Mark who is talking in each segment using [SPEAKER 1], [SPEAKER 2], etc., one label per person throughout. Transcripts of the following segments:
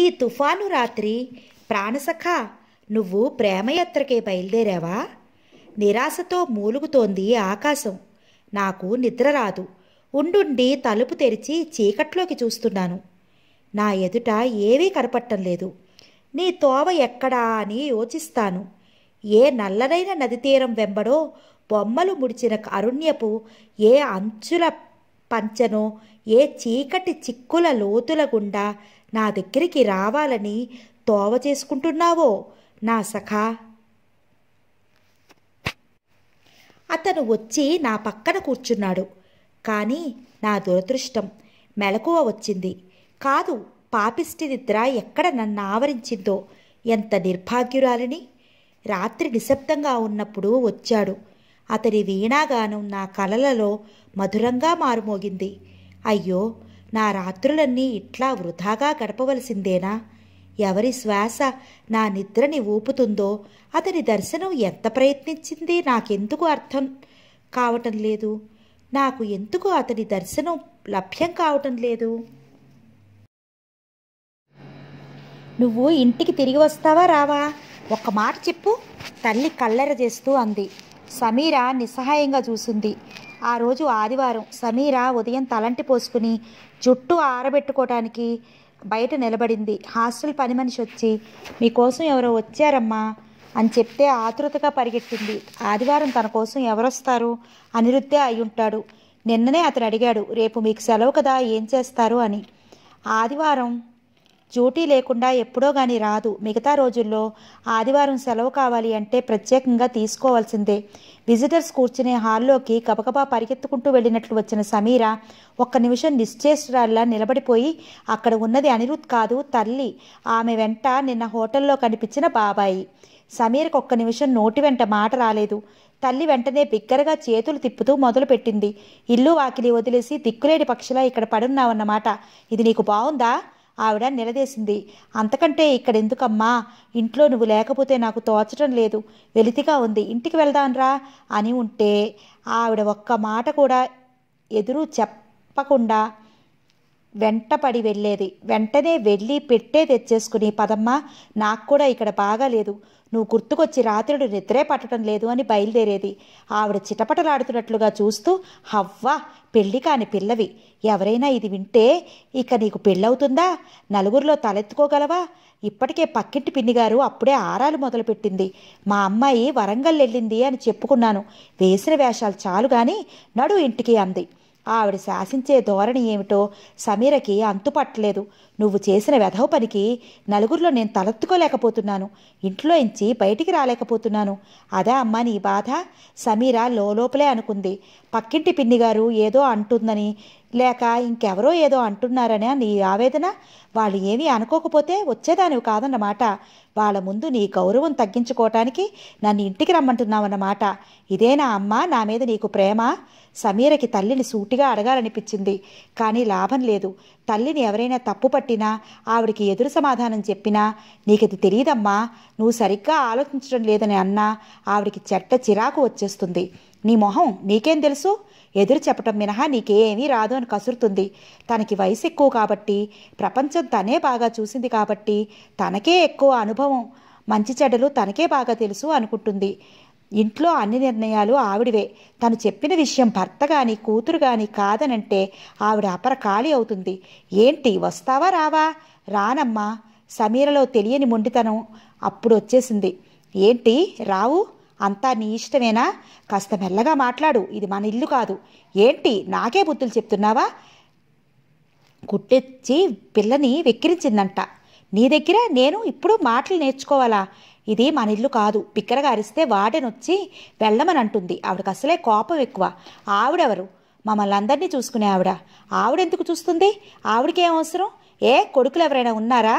[SPEAKER 1] ఈ తుఫాను రాత్రి ప్రాణసఖ నువ్వు ప్రేమయాత్రకే బయలుదేరావా నిరాశతో మూలుగుతోంది ఆకాశం నాకు నిద్ర రాదు ఉండుండి తలుపు తెరిచి చీకట్లోకి చూస్తున్నాను నా ఎదుట ఏవీ కనపట్టం లేదు నీ తోవ ఎక్కడా అని యోచిస్తాను ఏ నల్లనైన నది తీరం వెంబడో బొమ్మలు ముడిచిన అరుణ్యపు ఏ అంచుల పంచనో ఏ చీకటి చిక్కుల లోతుల గుండా నా దగ్గరికి రావాలని తోవ చేసుకుంటున్నావో నా సఖా అతను వచ్చి నా పక్కన కూర్చున్నాడు కానీ నా దురదృష్టం మెలకువ వచ్చింది కాదు పాపిష్టి నిద్ర ఎక్కడ నన్ను ఆవరించిందో ఎంత నిర్భాగ్యురాలిని రాత్రి నిశ్శబ్దంగా ఉన్నప్పుడు వచ్చాడు అతని వీణాగానం నా కలలలో మధురంగా మారుమోగింది అయ్యో నా రాత్రులన్నీ ఇట్లా వృధాగా గడపవలసిందేనా ఎవరి శ్వాస నా నిద్రని ఊపుతుందో అతని దర్శనం ఎంత ప్రయత్నించింది నాకెందుకు అర్థం కావటం లేదు నాకు ఎందుకు అతని దర్శనం లభ్యం కావటం లేదు నువ్వు ఇంటికి తిరిగి వస్తావా రావా ఒక మాట చెప్పు తల్లి కల్లెర చేస్తూ అంది సమీర నిస్సహాయంగా చూసింది ఆ రోజు ఆదివారం సమీర ఉదయం తలంటి పోసుకుని జుట్టు ఆరబెట్టుకోవటానికి బయట నిలబడింది హాస్టల్ పని మనిషి వచ్చి మీకోసం ఎవరో వచ్చారమ్మా అని చెప్తే ఆతృతగా పరిగెట్టింది ఆదివారం తన కోసం ఎవరొస్తారు అనిరుద్ధే అయి ఉంటాడు నిన్ననే అతను అడిగాడు రేపు మీకు సెలవు కదా ఏం చేస్తారు అని ఆదివారం డ్యూటీ లేకుండా ఎప్పుడో కానీ రాదు మిగతా రోజుల్లో ఆదివారం సెలవు కావాలి అంటే ప్రత్యేకంగా తీసుకోవాల్సిందే విజిటర్స్ కూర్చునే హాల్లోకి గబగబా పరిగెత్తుకుంటూ వెళ్ళినట్లు వచ్చిన సమీర ఒక్క నిమిషం నిశ్చేష్టరాల్లా నిలబడిపోయి అక్కడ ఉన్నది అనిరుద్ కాదు తల్లి ఆమె వెంట నిన్న హోటల్లో కనిపించిన బాబాయి సమీరకు ఒక్క నిమిషం నోటి వెంట మాట రాలేదు తల్లి వెంటనే బిగ్గరగా చేతులు తిప్పుతూ మొదలుపెట్టింది ఇల్లు వాకిలి వదిలేసి దిక్కులేడి పక్షిలా ఇక్కడ పడున్నావన్నమాట ఇది నీకు బాగుందా ఆవిడ నిలదీసింది అంతకంటే ఇక్కడ ఎందుకమ్మా ఇంట్లో నువ్వు లేకపోతే నాకు తోచటం లేదు వెలితిగా ఉంది ఇంటికి వెళ్దాన్రా అని ఉంటే ఆవిడ ఒక్క మాట కూడా ఎదురు చెప్పకుండా వెంటపడి వెళ్ళేది వెంటనే వెళ్ళి పెట్టే తెచ్చేసుకుని పదమ్మా నాకు కూడా ఇక్కడ బాగాలేదు నువ్వు గుర్తుకొచ్చి రాత్రుడు నిద్రే పట్టడం లేదు అని బయలుదేరేది ఆవిడ చిటపటలాడుతున్నట్లుగా చూస్తూ హవ్వా పెళ్లి కాని పిల్లవి ఎవరైనా ఇది వింటే ఇక నీకు పెళ్ళవుతుందా నలుగురిలో తలెత్తుకోగలవా ఇప్పటికే పక్కింటి పిన్నిగారు అప్పుడే ఆరాలు మొదలుపెట్టింది మా అమ్మాయి వరంగల్ వెళ్ళింది అని చెప్పుకున్నాను వేసిన వేషాలు చాలు కానీ నడు ఇంటికి అంది ఆవిడ శాసించే ధోరణి ఏమిటో సమీరకి అంతుపట్టలేదు నువ్వు చేసిన వెధవ పనికి నలుగురిలో నేను తలెత్తుకోలేకపోతున్నాను ఇంట్లో ఇంచి బయటికి రాలేకపోతున్నాను అదే అమ్మ నీ బాధ సమీర లోపలే అనుకుంది పక్కింటి పిన్నిగారు ఏదో అంటుందని లేక ఇంకెవరో ఏదో అంటున్నారనే నీ ఆవేదన వాళ్ళు ఏమీ అనుకోకపోతే వచ్చేదానివి కాదన్నమాట వాళ్ళ ముందు నీ గౌరవం తగ్గించుకోవటానికి నన్ను ఇంటికి రమ్మంటున్నావన్నమాట ఇదేనా అమ్మ నా మీద నీకు ప్రేమ సమీరకి తల్లిని సూటిగా అడగాలనిపించింది కానీ లాభం లేదు తల్లిని ఎవరైనా తప్పు పట్టినా ఆవిడికి ఎదురు సమాధానం చెప్పినా నీకది తెలియదమ్మా నువ్వు సరిగ్గా ఆలోచించడం లేదని అన్నా ఆవిడికి చెట్ట చిరాకు వచ్చేస్తుంది నీ మొహం నీకేం తెలుసు ఎదురు చెప్పటం మినహా నీకేమీ రాదు అని కసురుతుంది తనకి వయసు ఎక్కువ కాబట్టి ప్రపంచం తనే బాగా చూసింది కాబట్టి తనకే ఎక్కువ అనుభవం మంచి చెడ్డలు తనకే బాగా తెలుసు అనుకుంటుంది ఇంట్లో అన్ని నిర్ణయాలు ఆవిడివే తను చెప్పిన విషయం భర్త కానీ కూతురు గాని కాదనంటే ఆవిడ అపర ఖాళీ అవుతుంది ఏంటి వస్తావా రావా రానమ్మా సమీరలో తెలియని మొండితనం అప్పుడు వచ్చేసింది ఏంటి రావు అంతా నీ ఇష్టమేనా కాస్త మెల్లగా మాట్లాడు ఇది మన ఇల్లు కాదు ఏంటి నాకే బుద్ధులు చెప్తున్నావా కుట్టెచ్చి పిల్లని వెక్కిరించిందంట నీ దగ్గర నేను ఇప్పుడు మాటలు నేర్చుకోవాలా ఇది మన ఇల్లు కాదు పిక్కరగా అరిస్తే వాడనొచ్చి వెళ్ళమని అంటుంది ఆవిడకి అసలే కోపం ఎక్కువ ఆవిడెవరు మమ్మల్ని అందరినీ చూసుకునే ఆవిడ ఆవిడెందుకు చూస్తుంది ఆవిడకి ఏం అవసరం ఏ కొడుకులు ఎవరైనా ఉన్నారా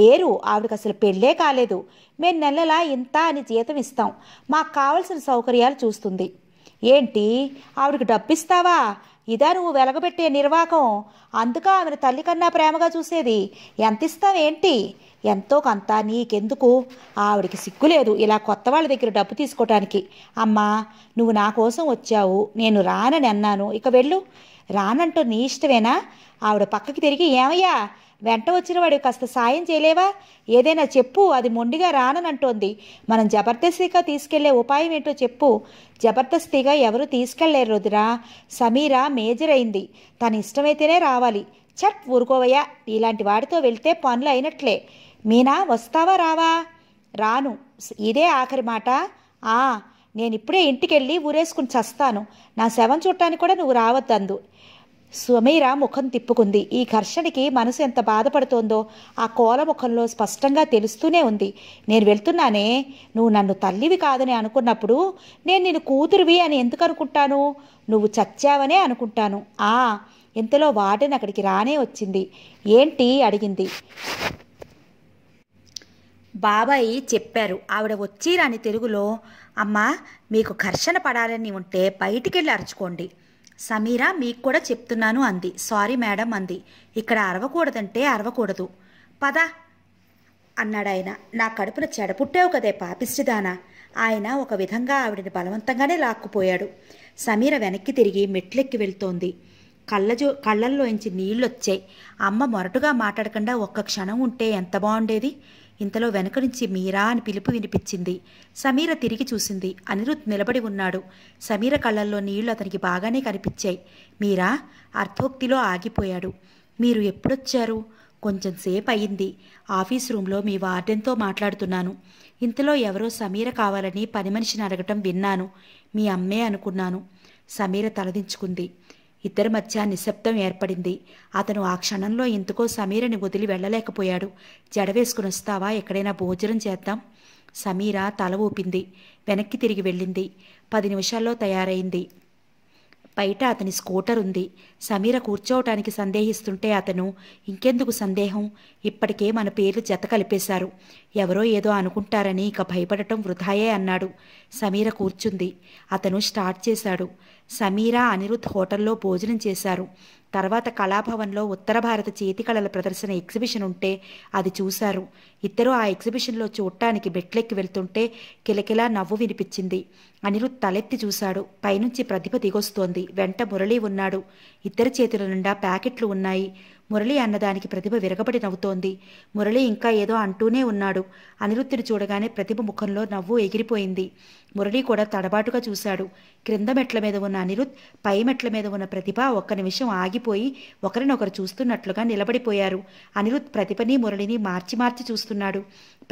[SPEAKER 1] లేరు ఆవిడకి అసలు పెళ్ళే కాలేదు మేము నెలలా ఇంత అని జీతం ఇస్తాం మాకు కావలసిన సౌకర్యాలు చూస్తుంది ఏంటి ఆవిడకి డబ్బిస్తావా ఇదా నువ్వు వెలగబెట్టే నిర్వాకం అందుక ఆమెను తల్లి కన్నా ప్రేమగా చూసేది ఎంత ఇస్తావేంటి ఎంతో కొంత నీకెందుకు ఆవిడికి సిగ్గులేదు ఇలా కొత్త వాళ్ళ దగ్గర డబ్బు తీసుకోవటానికి అమ్మా నువ్వు నా కోసం వచ్చావు నేను రానని అన్నాను ఇక వెళ్ళు రానంటూ నీ ఇష్టమేనా ఆవిడ పక్కకి తిరిగి ఏమయ్యా వెంట వచ్చిన వాడు కాస్త సాయం చేయలేవా ఏదైనా చెప్పు అది మొండిగా రాననంటోంది మనం జబర్దస్తిగా తీసుకెళ్లే ఉపాయం ఏంటో చెప్పు జబర్దస్తిగా ఎవరు తీసుకెళ్లేరు రుదిరా సమీరా మేజర్ అయింది తన ఇష్టమైతేనే రావాలి చట్ ఊరుకోవయ్యా ఇలాంటి వాడితో వెళ్తే పనులు అయినట్లే మీనా వస్తావా రావా రాను ఇదే ఆఖరి మాట ఆ నేను ఇప్పుడే ఇంటికెళ్ళి ఊరేసుకుని చస్తాను నా శవం చూడటానికి కూడా నువ్వు రావద్దందు సుమీర ముఖం తిప్పుకుంది ఈ ఘర్షణకి మనసు ఎంత బాధపడుతోందో ఆ కోల ముఖంలో స్పష్టంగా తెలుస్తూనే ఉంది నేను వెళ్తున్నానే నువ్వు నన్ను తల్లివి కాదని అనుకున్నప్పుడు నేను నేను కూతురువి అని ఎందుకు అనుకుంటాను నువ్వు చచ్చావనే అనుకుంటాను ఆ ఇంతలో వాటిని అక్కడికి రానే వచ్చింది ఏంటి అడిగింది బాబాయి చెప్పారు ఆవిడ వచ్చి రాని తెలుగులో అమ్మ మీకు ఘర్షణ పడాలని ఉంటే బయటికెళ్ళి అరుచుకోండి సమీరా మీకు కూడా చెప్తున్నాను అంది సారీ మేడం అంది ఇక్కడ అరవకూడదంటే అరవకూడదు పద అన్నాడాయన నా కడుపున చెడపుట్టావు కదే పాపిష్టిదానా ఆయన ఒక విధంగా ఆవిడని బలవంతంగానే లాక్కుపోయాడు సమీర వెనక్కి తిరిగి మెట్లెక్కి వెళ్తోంది కళ్ళజో కళ్ళల్లోంచి నీళ్ళొచ్చాయి అమ్మ మొరటుగా మాట్లాడకుండా ఒక్క క్షణం ఉంటే ఎంత బాగుండేది ఇంతలో వెనక నుంచి మీరా అని పిలుపు వినిపించింది సమీర తిరిగి చూసింది అనిరుద్ నిలబడి ఉన్నాడు సమీర కళ్ళల్లో నీళ్లు అతనికి బాగానే కనిపించాయి మీరా అర్థోక్తిలో ఆగిపోయాడు మీరు ఎప్పుడొచ్చారు కొంచెం సేపు అయింది ఆఫీస్ రూమ్లో మీ వార్డెన్తో మాట్లాడుతున్నాను ఇంతలో ఎవరో సమీర కావాలని పని మనిషిని అడగటం విన్నాను మీ అమ్మే అనుకున్నాను సమీర తలదించుకుంది ఇద్దరి మధ్య నిశ్శబ్దం ఏర్పడింది అతను ఆ క్షణంలో ఎందుకో సమీరని వదిలి వెళ్ళలేకపోయాడు జడవేసుకుని వస్తావా ఎక్కడైనా భోజనం చేద్దాం సమీర తల ఊపింది వెనక్కి తిరిగి వెళ్ళింది పది నిమిషాల్లో తయారైంది బయట అతని స్కూటర్ ఉంది సమీర కూర్చోవటానికి సందేహిస్తుంటే అతను ఇంకెందుకు సందేహం ఇప్పటికే మన పేర్లు జత కలిపేశారు ఎవరో ఏదో అనుకుంటారని ఇక భయపడటం వృధాయే అన్నాడు సమీర కూర్చుంది అతను స్టార్ట్ చేశాడు సమీరా అనిరుద్ హోటల్లో భోజనం చేశారు తర్వాత కళాభవన్లో ఉత్తర భారత చేతికళల ప్రదర్శన ఎగ్జిబిషన్ ఉంటే అది చూశారు ఇద్దరు ఆ ఎగ్జిబిషన్లో చూడటానికి బెట్లెక్కి వెళ్తుంటే కిలకిలా నవ్వు వినిపించింది అనిరుద్ తలెత్తి చూశాడు పైనుంచి ప్రతిభ దిగొస్తోంది వెంట మురళి ఉన్నాడు ఇద్దరి చేతుల నిండా ప్యాకెట్లు ఉన్నాయి మురళి అన్నదానికి ప్రతిభ విరగబడి నవ్వుతోంది మురళి ఇంకా ఏదో అంటూనే ఉన్నాడు అనిరుద్ధుడు చూడగానే ప్రతిభ ముఖంలో నవ్వు ఎగిరిపోయింది మురళి కూడా తడబాటుగా చూశాడు క్రింద మెట్ల మీద ఉన్న అనిరుద్ పై మెట్ల మీద ఉన్న ప్రతిభ ఒక్క నిమిషం ఆగిపోయి ఒకరినొకరు చూస్తున్నట్లుగా నిలబడిపోయారు అనిరుద్ ప్రతిభని మురళిని మార్చి మార్చి చూస్తున్నాడు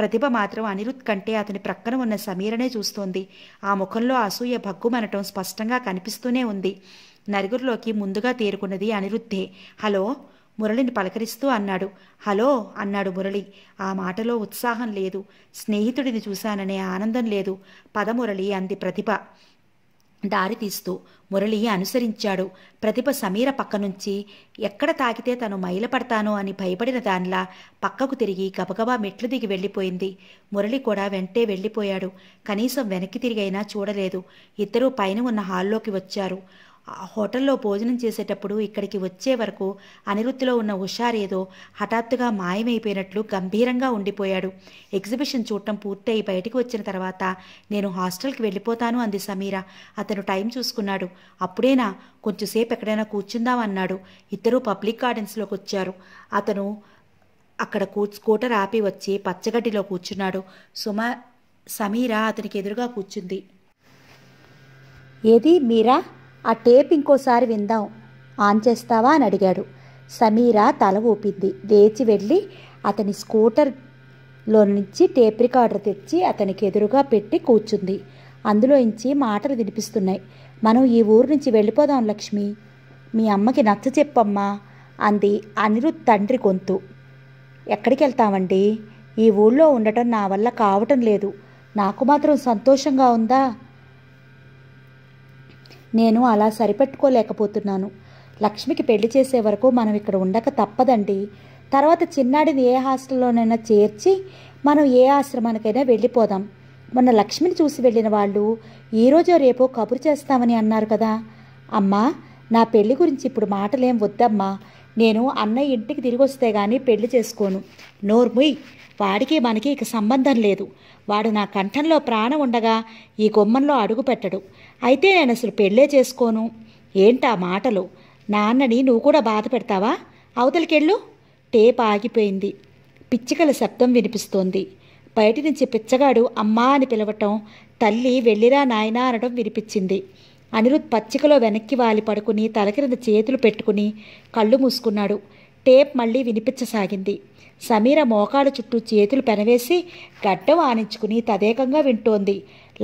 [SPEAKER 1] ప్రతిభ మాత్రం అనిరుద్ కంటే అతని ప్రక్కన ఉన్న సమీరనే చూస్తోంది ఆ ముఖంలో అసూయ భగ్గుమనటం స్పష్టంగా కనిపిస్తూనే ఉంది నలుగురిలోకి ముందుగా తేరుకున్నది అనిరుద్ధే హలో మురళిని పలకరిస్తూ అన్నాడు హలో అన్నాడు మురళి ఆ మాటలో ఉత్సాహం లేదు స్నేహితుడిని చూశాననే ఆనందం లేదు పద మురళి అంది ప్రతిభ దారి తీస్తూ మురళి అనుసరించాడు ప్రతిభ సమీర పక్క నుంచి ఎక్కడ తాకితే తను మైలపడతానో అని భయపడిన దానిలా పక్కకు తిరిగి గబగబా మెట్లు దిగి వెళ్ళిపోయింది మురళి కూడా వెంటే వెళ్ళిపోయాడు కనీసం వెనక్కి తిరిగైనా చూడలేదు ఇద్దరూ పైన ఉన్న హాల్లోకి వచ్చారు హోటల్లో భోజనం చేసేటప్పుడు ఇక్కడికి వచ్చే వరకు అనిరుద్ధిలో ఉన్న హుషారేదో హఠాత్తుగా మాయమైపోయినట్లు గంభీరంగా ఉండిపోయాడు ఎగ్జిబిషన్ చూడటం పూర్తయి బయటికి వచ్చిన తర్వాత నేను హాస్టల్కి వెళ్ళిపోతాను అంది సమీర అతను టైం చూసుకున్నాడు అప్పుడేనా కొంచెంసేపు ఎక్కడైనా కూర్చుందాం అన్నాడు ఇద్దరూ పబ్లిక్ గార్డెన్స్లోకి వచ్చారు అతను అక్కడ కూ స్కూటర్ ఆపి వచ్చి పచ్చగడ్డిలో కూర్చున్నాడు సుమ సమీర అతనికి ఎదురుగా కూర్చుంది ఏది మీరా ఆ టేప్ ఇంకోసారి విందాం ఆన్ చేస్తావా అని అడిగాడు సమీరా తల ఊపింది లేచి వెళ్ళి అతని స్కూటర్లో నుంచి టేప్ రికార్డర్ తెచ్చి అతనికి ఎదురుగా పెట్టి కూర్చుంది అందులో ఇంచి మాటలు వినిపిస్తున్నాయి మనం ఈ ఊరు నుంచి వెళ్ళిపోదాం లక్ష్మి మీ అమ్మకి నచ్చ చెప్పమ్మా అంది అనిరుద్ తండ్రి గొంతు ఎక్కడికి వెళ్తామండి ఈ ఊళ్ళో ఉండటం నా వల్ల కావటం లేదు నాకు మాత్రం సంతోషంగా ఉందా నేను అలా సరిపెట్టుకోలేకపోతున్నాను లక్ష్మికి పెళ్లి చేసే వరకు మనం ఇక్కడ ఉండక తప్పదండి తర్వాత చిన్నాడిని ఏ హాస్టల్లోనైనా చేర్చి మనం ఏ ఆశ్రమానికైనా వెళ్ళిపోదాం మొన్న లక్ష్మిని చూసి వెళ్ళిన వాళ్ళు ఈరోజో రేపో కబురు చేస్తామని అన్నారు కదా అమ్మా నా పెళ్లి గురించి ఇప్పుడు మాటలేం వద్దమ్మా నేను అన్నయ్య ఇంటికి తిరిగి వస్తే కానీ పెళ్లి చేసుకోను నోర్ముయ్ వాడికి మనకి ఇక సంబంధం లేదు వాడు నా కంఠంలో ప్రాణం ఉండగా ఈ గుమ్మంలో అడుగు పెట్టడు అయితే నేను అసలు పెళ్ళే చేసుకోను ఏంటా మాటలు నాన్నని నువ్వు కూడా బాధ పెడతావా అవతలికెళ్ళు టేప్ ఆగిపోయింది పిచ్చికల శబ్దం వినిపిస్తోంది బయటి నుంచి పిచ్చగాడు అమ్మా అని పిలవటం తల్లి వెళ్ళిరా నాయనా అనడం వినిపించింది అనిరుద్ పచ్చికలో వెనక్కి వాలి పడుకుని తల క్రింద చేతులు పెట్టుకుని కళ్ళు మూసుకున్నాడు టేప్ మళ్ళీ వినిపించసాగింది సమీర మోకాళ్ళ చుట్టూ చేతులు పెనవేసి గడ్డం ఆనించుకుని తదేకంగా వింటోంది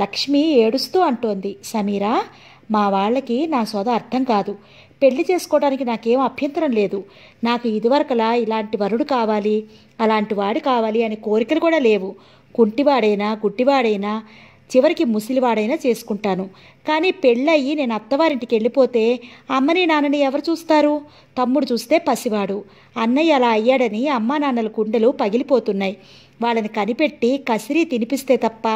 [SPEAKER 1] లక్ష్మి ఏడుస్తూ అంటోంది సమీరా మా వాళ్ళకి నా సోద అర్థం కాదు పెళ్లి చేసుకోవడానికి నాకేం అభ్యంతరం లేదు నాకు ఇదివరకలా ఇలాంటి వరుడు కావాలి అలాంటి వాడు కావాలి అనే కోరికలు కూడా లేవు కుంటివాడైనా గుడ్డివాడైనా చివరికి ముసిలివాడైనా చేసుకుంటాను కానీ పెళ్ళయ్యి నేను అత్తవారింటికి వెళ్ళిపోతే అమ్మని నాన్నని ఎవరు చూస్తారు తమ్ముడు చూస్తే పసివాడు అన్నయ్య అలా అయ్యాడని అమ్మా నాన్నల గుండెలు పగిలిపోతున్నాయి వాళ్ళని కనిపెట్టి కసిరి తినిపిస్తే తప్ప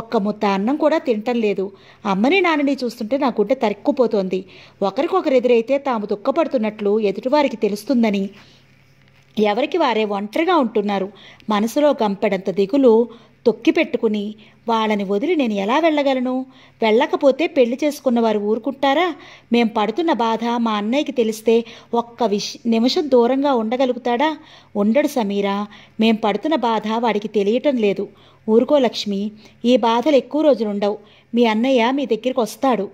[SPEAKER 1] ఒక్క ముద్ద అన్నం కూడా తినటం లేదు అమ్మని నాన్నని చూస్తుంటే నా గుడ్డ తరిక్కుపోతోంది ఒకరికొకరు ఎదురైతే తాము దుఃఖపడుతున్నట్లు ఎదుటివారికి తెలుస్తుందని ఎవరికి వారే ఒంటరిగా ఉంటున్నారు మనసులో గంపెడంత దిగులు తొక్కి పెట్టుకుని వాళ్ళని వదిలి నేను ఎలా వెళ్ళగలను వెళ్ళకపోతే పెళ్లి చేసుకున్న వారు ఊరుకుంటారా మేం పడుతున్న బాధ మా అన్నయ్యకి తెలిస్తే ఒక్క విష నిమిషం దూరంగా ఉండగలుగుతాడా ఉండడు సమీరా మేం పడుతున్న బాధ వాడికి తెలియటం లేదు ఊరుకో లక్ష్మి ఈ బాధలు ఎక్కువ రోజులుండవు మీ అన్నయ్య మీ దగ్గరికి వస్తాడు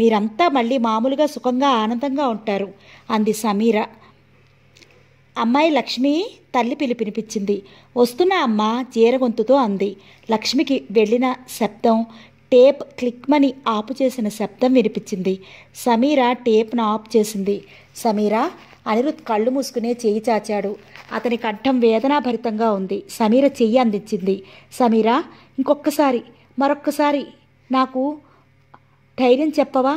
[SPEAKER 1] మీరంతా మళ్ళీ మామూలుగా సుఖంగా ఆనందంగా ఉంటారు అంది సమీరా అమ్మాయి లక్ష్మి తల్లి పిలిపినిపించింది వస్తున్న అమ్మ జీరగొంతుతో అంది లక్ష్మికి వెళ్ళిన శబ్దం టేప్ క్లిక్మని ఆపు చేసిన శబ్దం వినిపించింది సమీర టేప్ను ఆపు చేసింది సమీర అనిరుద్ కళ్ళు మూసుకునే చెయ్యి చాచాడు అతని కంఠం వేదనాభరితంగా ఉంది సమీర చెయ్యి అందించింది సమీర ఇంకొక్కసారి మరొక్కసారి నాకు ధైర్యం చెప్పవా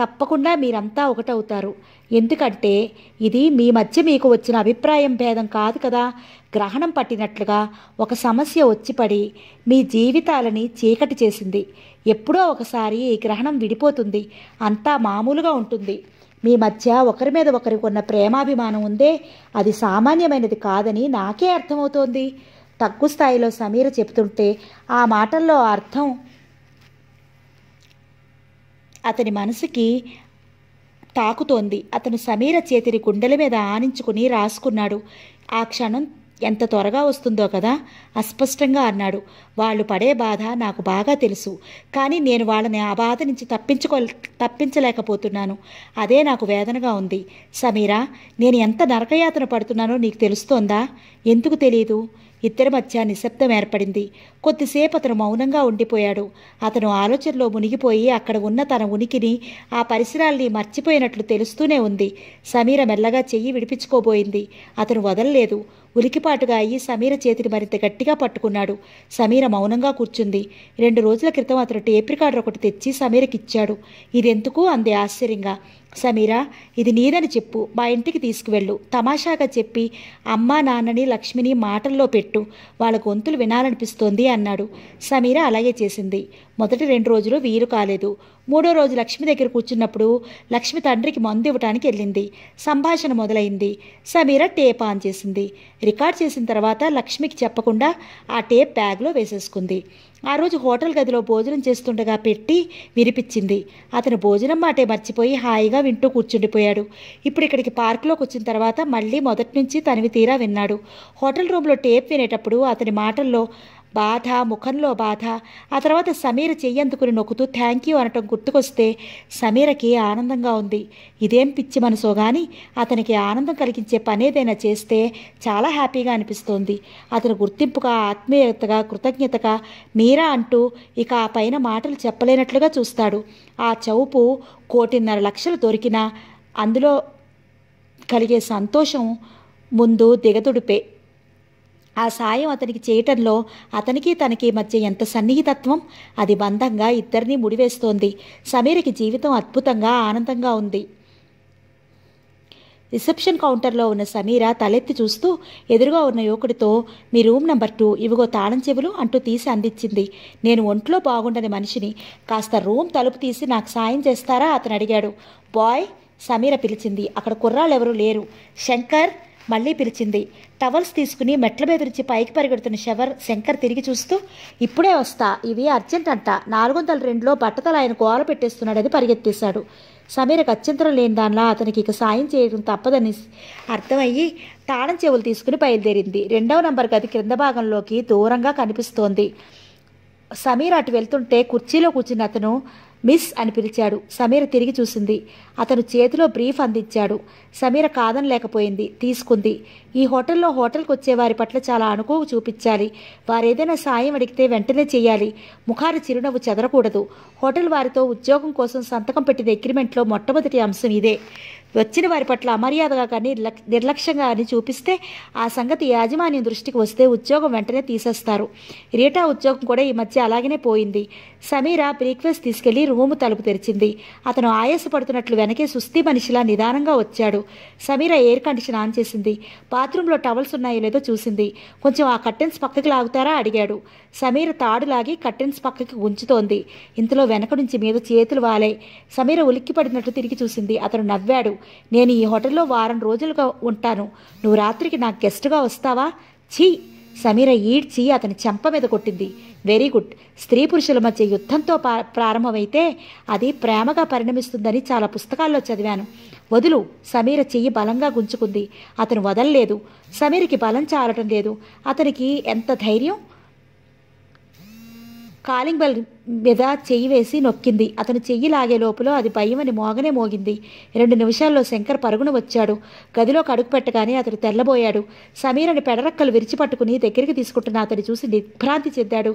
[SPEAKER 1] తప్పకుండా మీరంతా ఒకటవుతారు ఎందుకంటే ఇది మీ మధ్య మీకు వచ్చిన అభిప్రాయం భేదం కాదు కదా గ్రహణం పట్టినట్లుగా ఒక సమస్య వచ్చిపడి మీ జీవితాలని చీకటి చేసింది ఎప్పుడో ఒకసారి ఈ గ్రహణం విడిపోతుంది అంతా మామూలుగా ఉంటుంది మీ మధ్య ఒకరి మీద ఒకరికి ఉన్న ప్రేమాభిమానం ఉందే అది సామాన్యమైనది కాదని నాకే అర్థమవుతోంది తక్కువ స్థాయిలో సమీర చెబుతుంటే ఆ మాటల్లో అర్థం అతని మనసుకి తాకుతోంది అతను సమీర చేతిని గుండెల మీద ఆనించుకుని రాసుకున్నాడు ఆ క్షణం ఎంత త్వరగా వస్తుందో కదా అస్పష్టంగా అన్నాడు వాళ్ళు పడే బాధ నాకు బాగా తెలుసు కానీ నేను వాళ్ళని ఆ బాధ నుంచి తప్పించుకో తప్పించలేకపోతున్నాను అదే నాకు వేదనగా ఉంది సమీరా నేను ఎంత నరకయాతన పడుతున్నానో నీకు తెలుస్తోందా ఎందుకు తెలియదు ఇద్దరి మధ్య నిశ్శబ్దం ఏర్పడింది కొద్దిసేపు అతను మౌనంగా ఉండిపోయాడు అతను ఆలోచనలో మునిగిపోయి అక్కడ ఉన్న తన ఉనికిని ఆ పరిసరాల్ని మర్చిపోయినట్లు తెలుస్తూనే ఉంది సమీర మెల్లగా చెయ్యి విడిపించుకోబోయింది అతను వదలలేదు ఉలికిపాటుగా అయ్యి సమీర చేతిని మరింత గట్టిగా పట్టుకున్నాడు సమీర మౌనంగా కూర్చుంది రెండు రోజుల క్రితం అతను టేప్ రికార్డర్ ఒకటి తెచ్చి సమీరకిచ్చాడు ఇదెందుకు అంది ఆశ్చర్యంగా సమీరా ఇది నీదని చెప్పు మా ఇంటికి తీసుకువెళ్ళు తమాషాగా చెప్పి అమ్మా నాన్నని లక్ష్మిని మాటల్లో పెట్టు వాళ్ళ గొంతులు వినాలనిపిస్తోంది అన్నాడు సమీర అలాగే చేసింది మొదటి రెండు రోజులు వీరు కాలేదు మూడో రోజు లక్ష్మి దగ్గర కూర్చున్నప్పుడు లక్ష్మి తండ్రికి మందు ఇవ్వటానికి వెళ్ళింది సంభాషణ మొదలైంది సమీర టేప్ ఆన్ చేసింది రికార్డ్ చేసిన తర్వాత లక్ష్మికి చెప్పకుండా ఆ టేప్ బ్యాగ్లో వేసేసుకుంది ఆ రోజు హోటల్ గదిలో భోజనం చేస్తుండగా పెట్టి వినిపించింది అతను భోజనం మాటే మర్చిపోయి హాయిగా వింటూ కూర్చుండిపోయాడు ఇప్పుడు ఇక్కడికి పార్కులోకి వచ్చిన తర్వాత మళ్ళీ మొదటి నుంచి తనివి తీరా విన్నాడు హోటల్ రూమ్లో టేప్ వినేటప్పుడు అతని మాటల్లో బాధ ముఖంలో బాధ ఆ తర్వాత సమీర చెయ్యందుకుని నొక్కుతూ థ్యాంక్ యూ అనటం గుర్తుకొస్తే సమీరకి ఆనందంగా ఉంది ఇదేం పిచ్చి మనసో కానీ అతనికి ఆనందం కలిగించే పనేదైనా చేస్తే చాలా హ్యాపీగా అనిపిస్తోంది అతను గుర్తింపుగా ఆత్మీయతగా కృతజ్ఞతగా మీరా అంటూ ఇక ఆ పైన మాటలు చెప్పలేనట్లుగా చూస్తాడు ఆ చౌపు కోటిన్నర లక్షలు దొరికినా అందులో కలిగే సంతోషం ముందు దిగదుడిపే ఆ సాయం అతనికి చేయటంలో అతనికి తనకి మధ్య ఎంత సన్నిహితత్వం అది బంధంగా ఇద్దరినీ ముడివేస్తోంది సమీరకి జీవితం అద్భుతంగా ఆనందంగా ఉంది రిసెప్షన్ కౌంటర్లో ఉన్న సమీర తలెత్తి చూస్తూ ఎదురుగా ఉన్న యువకుడితో మీ రూమ్ నెంబర్ టూ ఇవిగో తాళం చెవులు అంటూ తీసి అందించింది నేను ఒంట్లో బాగుండని మనిషిని కాస్త రూమ్ తలుపు తీసి నాకు సాయం చేస్తారా అతను అడిగాడు బాయ్ సమీర పిలిచింది అక్కడ కుర్రాళ్ళెవరూ లేరు శంకర్ మళ్ళీ పిలిచింది టవల్స్ తీసుకుని మెట్ల మీద నుంచి పైకి పరిగెడుతున్న శవర్ శంకర్ తిరిగి చూస్తూ ఇప్పుడే వస్తా ఇవి అర్జెంట్ అంట నాలుగు వందల రెండులో బట్టతల ఆయన గోల పెట్టేస్తున్నాడని పరిగెత్తేశాడు సమీరకు అత్యంతరం లేని దానిలా అతనికి ఇక సాయం చేయడం తప్పదని అర్థమయ్యి తాళం చెవులు తీసుకుని బయలుదేరింది రెండవ నంబర్ గది క్రింద భాగంలోకి దూరంగా కనిపిస్తోంది సమీర్ అటు వెళ్తుంటే కుర్చీలో కూర్చున్న అతను మిస్ అని పిలిచాడు సమీర తిరిగి చూసింది అతను చేతిలో బ్రీఫ్ అందించాడు సమీర కాదనలేకపోయింది తీసుకుంది ఈ హోటల్లో హోటల్కి వచ్చే వారి పట్ల చాలా అనుకోవు చూపించాలి వారేదైనా సాయం అడిగితే వెంటనే చేయాలి ముఖారు చిరునవ్వు చెదరకూడదు హోటల్ వారితో ఉద్యోగం కోసం సంతకం పెట్టిన అగ్రిమెంట్లో మొట్టమొదటి అంశం ఇదే వచ్చిన వారి పట్ల అమర్యాదగా కానీ నిర్లక్ష్యంగా అని చూపిస్తే ఆ సంగతి యాజమాన్యం దృష్టికి వస్తే ఉద్యోగం వెంటనే తీసేస్తారు రీటా ఉద్యోగం కూడా ఈ మధ్య అలాగనే పోయింది సమీర బ్రేక్ఫాస్ట్ తీసుకెళ్లి రూము తలుపు తెరిచింది అతను ఆయాసపడుతున్నట్లు వెనకే సుస్థి మనిషిలా నిదానంగా వచ్చాడు సమీర ఎయిర్ కండిషన్ ఆన్ చేసింది బాత్రూంలో టవల్స్ ఉన్నాయో లేదో చూసింది కొంచెం ఆ కర్టెన్స్ పక్కకి లాగుతారా అడిగాడు సమీర తాడు లాగి కర్టెన్స్ పక్కకి ఉంచుతోంది ఇంతలో వెనక నుంచి మీద చేతులు వాలే సమీర ఉలిక్కిపడినట్లు తిరిగి చూసింది అతను నవ్వాడు నేను ఈ హోటల్లో వారం రోజులుగా ఉంటాను నువ్వు రాత్రికి నాకు గెస్ట్గా వస్తావా ఛీ సమీర ఈడ్చి అతని చెంప మీద కొట్టింది వెరీ గుడ్ స్త్రీ పురుషుల మధ్య యుద్ధంతో ప్రారంభమైతే అది ప్రేమగా పరిణమిస్తుందని చాలా పుస్తకాల్లో చదివాను వదులు సమీర చెయ్యి బలంగా గుంజుకుంది అతను వదలలేదు సమీరకి బలం చాలటం లేదు అతనికి ఎంత ధైర్యం కాలింగ్ బెల్ మీద చెయ్యి వేసి నొక్కింది అతను చెయ్యి లాగే లోపల అది భయమని మోగనే మోగింది రెండు నిమిషాల్లో శంకర్ పరుగున వచ్చాడు గదిలో కడుగు పెట్టగానే అతడు తెల్లబోయాడు సమీరని పెడరక్కలు విరిచి పట్టుకుని దగ్గరికి తీసుకుంటున్న అతడు చూసి దిగ్భ్రాంతి చెందాడు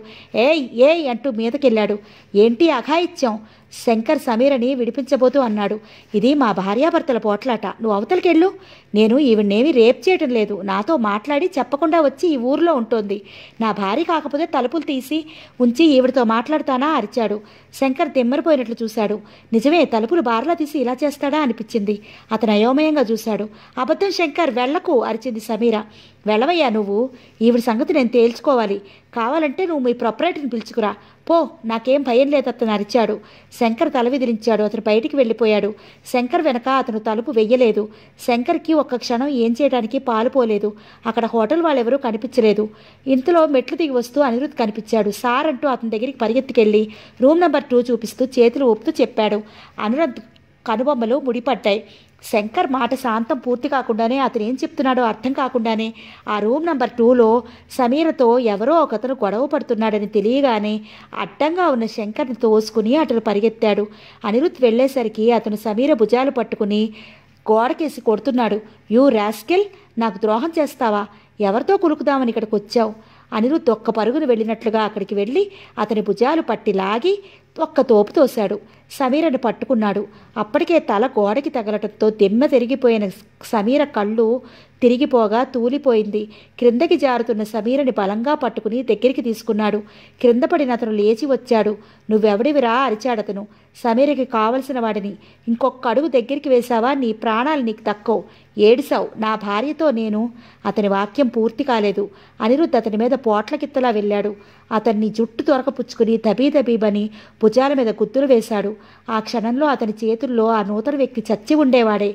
[SPEAKER 1] ఏయ్ ఏయ్ అంటూ మీదకెళ్ళాడు ఏంటి అఘాయిత్యం శంకర్ సమీరని విడిపించబోతూ అన్నాడు ఇది మా భార్యాభర్తల పోట్లాట నువ్వు అవతలకెళ్ళు నేను ఈవిడనేమి రేప్ చేయటం లేదు నాతో మాట్లాడి చెప్పకుండా వచ్చి ఈ ఊర్లో ఉంటుంది నా భార్య కాకపోతే తలుపులు తీసి ఉంచి ఈవిడతో మాట్లాడతానా అరిచాడు శంకర్ తెమ్మరిపోయినట్లు చూశాడు నిజమే తలుపులు బార్లా తీసి ఇలా చేస్తాడా అనిపించింది అతను అయోమయంగా చూశాడు అబద్ధం శంకర్ వెళ్లకు అరిచింది సమీర వెళ్ళవయ్యా నువ్వు ఈవిడ సంగతి నేను తేల్చుకోవాలి కావాలంటే నువ్వు మీ ప్రొపరేటర్ని పిలుచుకురా పో నాకేం భయం లేదు అతను అరిచాడు శంకర్ తల విదిలించాడు అతను బయటికి వెళ్ళిపోయాడు శంకర్ వెనక అతను తలుపు వెయ్యలేదు శంకర్కి ఒక్క క్షణం ఏం చేయడానికి పాలుపోలేదు అక్కడ హోటల్ వాళ్ళెవరూ కనిపించలేదు ఇంతలో మెట్లు దిగి వస్తూ అనిరుద్ధ్ కనిపించాడు సార్ అంటూ అతని దగ్గరికి పరిగెత్తుకెళ్ళి రూమ్ నెంబర్ టూ చూపిస్తూ చేతులు ఒప్పుతూ చెప్పాడు అనురద్ కనుబొమ్మలు ముడిపడ్డాయి శంకర్ మాట శాంతం పూర్తి కాకుండానే అతను ఏం చెప్తున్నాడో అర్థం కాకుండానే ఆ రూమ్ నంబర్ టూలో సమీరతో ఎవరో ఒకతను గొడవ పడుతున్నాడని తెలియగానే అడ్డంగా ఉన్న శంకర్ని తోసుకుని అతను పరిగెత్తాడు అనిరుద్ధ్ వెళ్లేసరికి అతను సమీర భుజాలు పట్టుకుని గోడకేసి కొడుతున్నాడు యూ రాస్కెల్ నాకు ద్రోహం చేస్తావా ఎవరితో కులుకుదామని ఇక్కడికి వచ్చావు అనిరుద్ధ్ ఒక్క పరుగును వెళ్ళినట్లుగా అక్కడికి వెళ్ళి అతని భుజాలు పట్టి లాగి ఒక్క తోపు తోశాడు సమీరను పట్టుకున్నాడు అప్పటికే తల గోడకి తగలటంతో దెమ్మ తిరిగిపోయిన సమీర కళ్ళు తిరిగిపోగా తూలిపోయింది క్రిందకి జారుతున్న సమీరని బలంగా పట్టుకుని దగ్గరికి తీసుకున్నాడు క్రింద పడిన అతను లేచి వచ్చాడు నువ్వెవడివిరా అరిచాడతను సమీరకి కావలసిన వాడిని ఇంకొక అడుగు దగ్గరికి వేశావా నీ ప్రాణాలు నీకు తక్కువ ఏడిసావు నా భార్యతో నేను అతని వాక్యం పూర్తి కాలేదు అనిరుద్ధ్ అతని మీద పోట్లకిత్తలా వెళ్ళాడు అతన్ని జుట్టు దొరకపుచ్చుకుని దబీదబీబని భుజాల మీద గుద్దులు వేశాడు ఆ క్షణంలో అతని చేతుల్లో ఆ నూతన వ్యక్తి చచ్చి ఉండేవాడే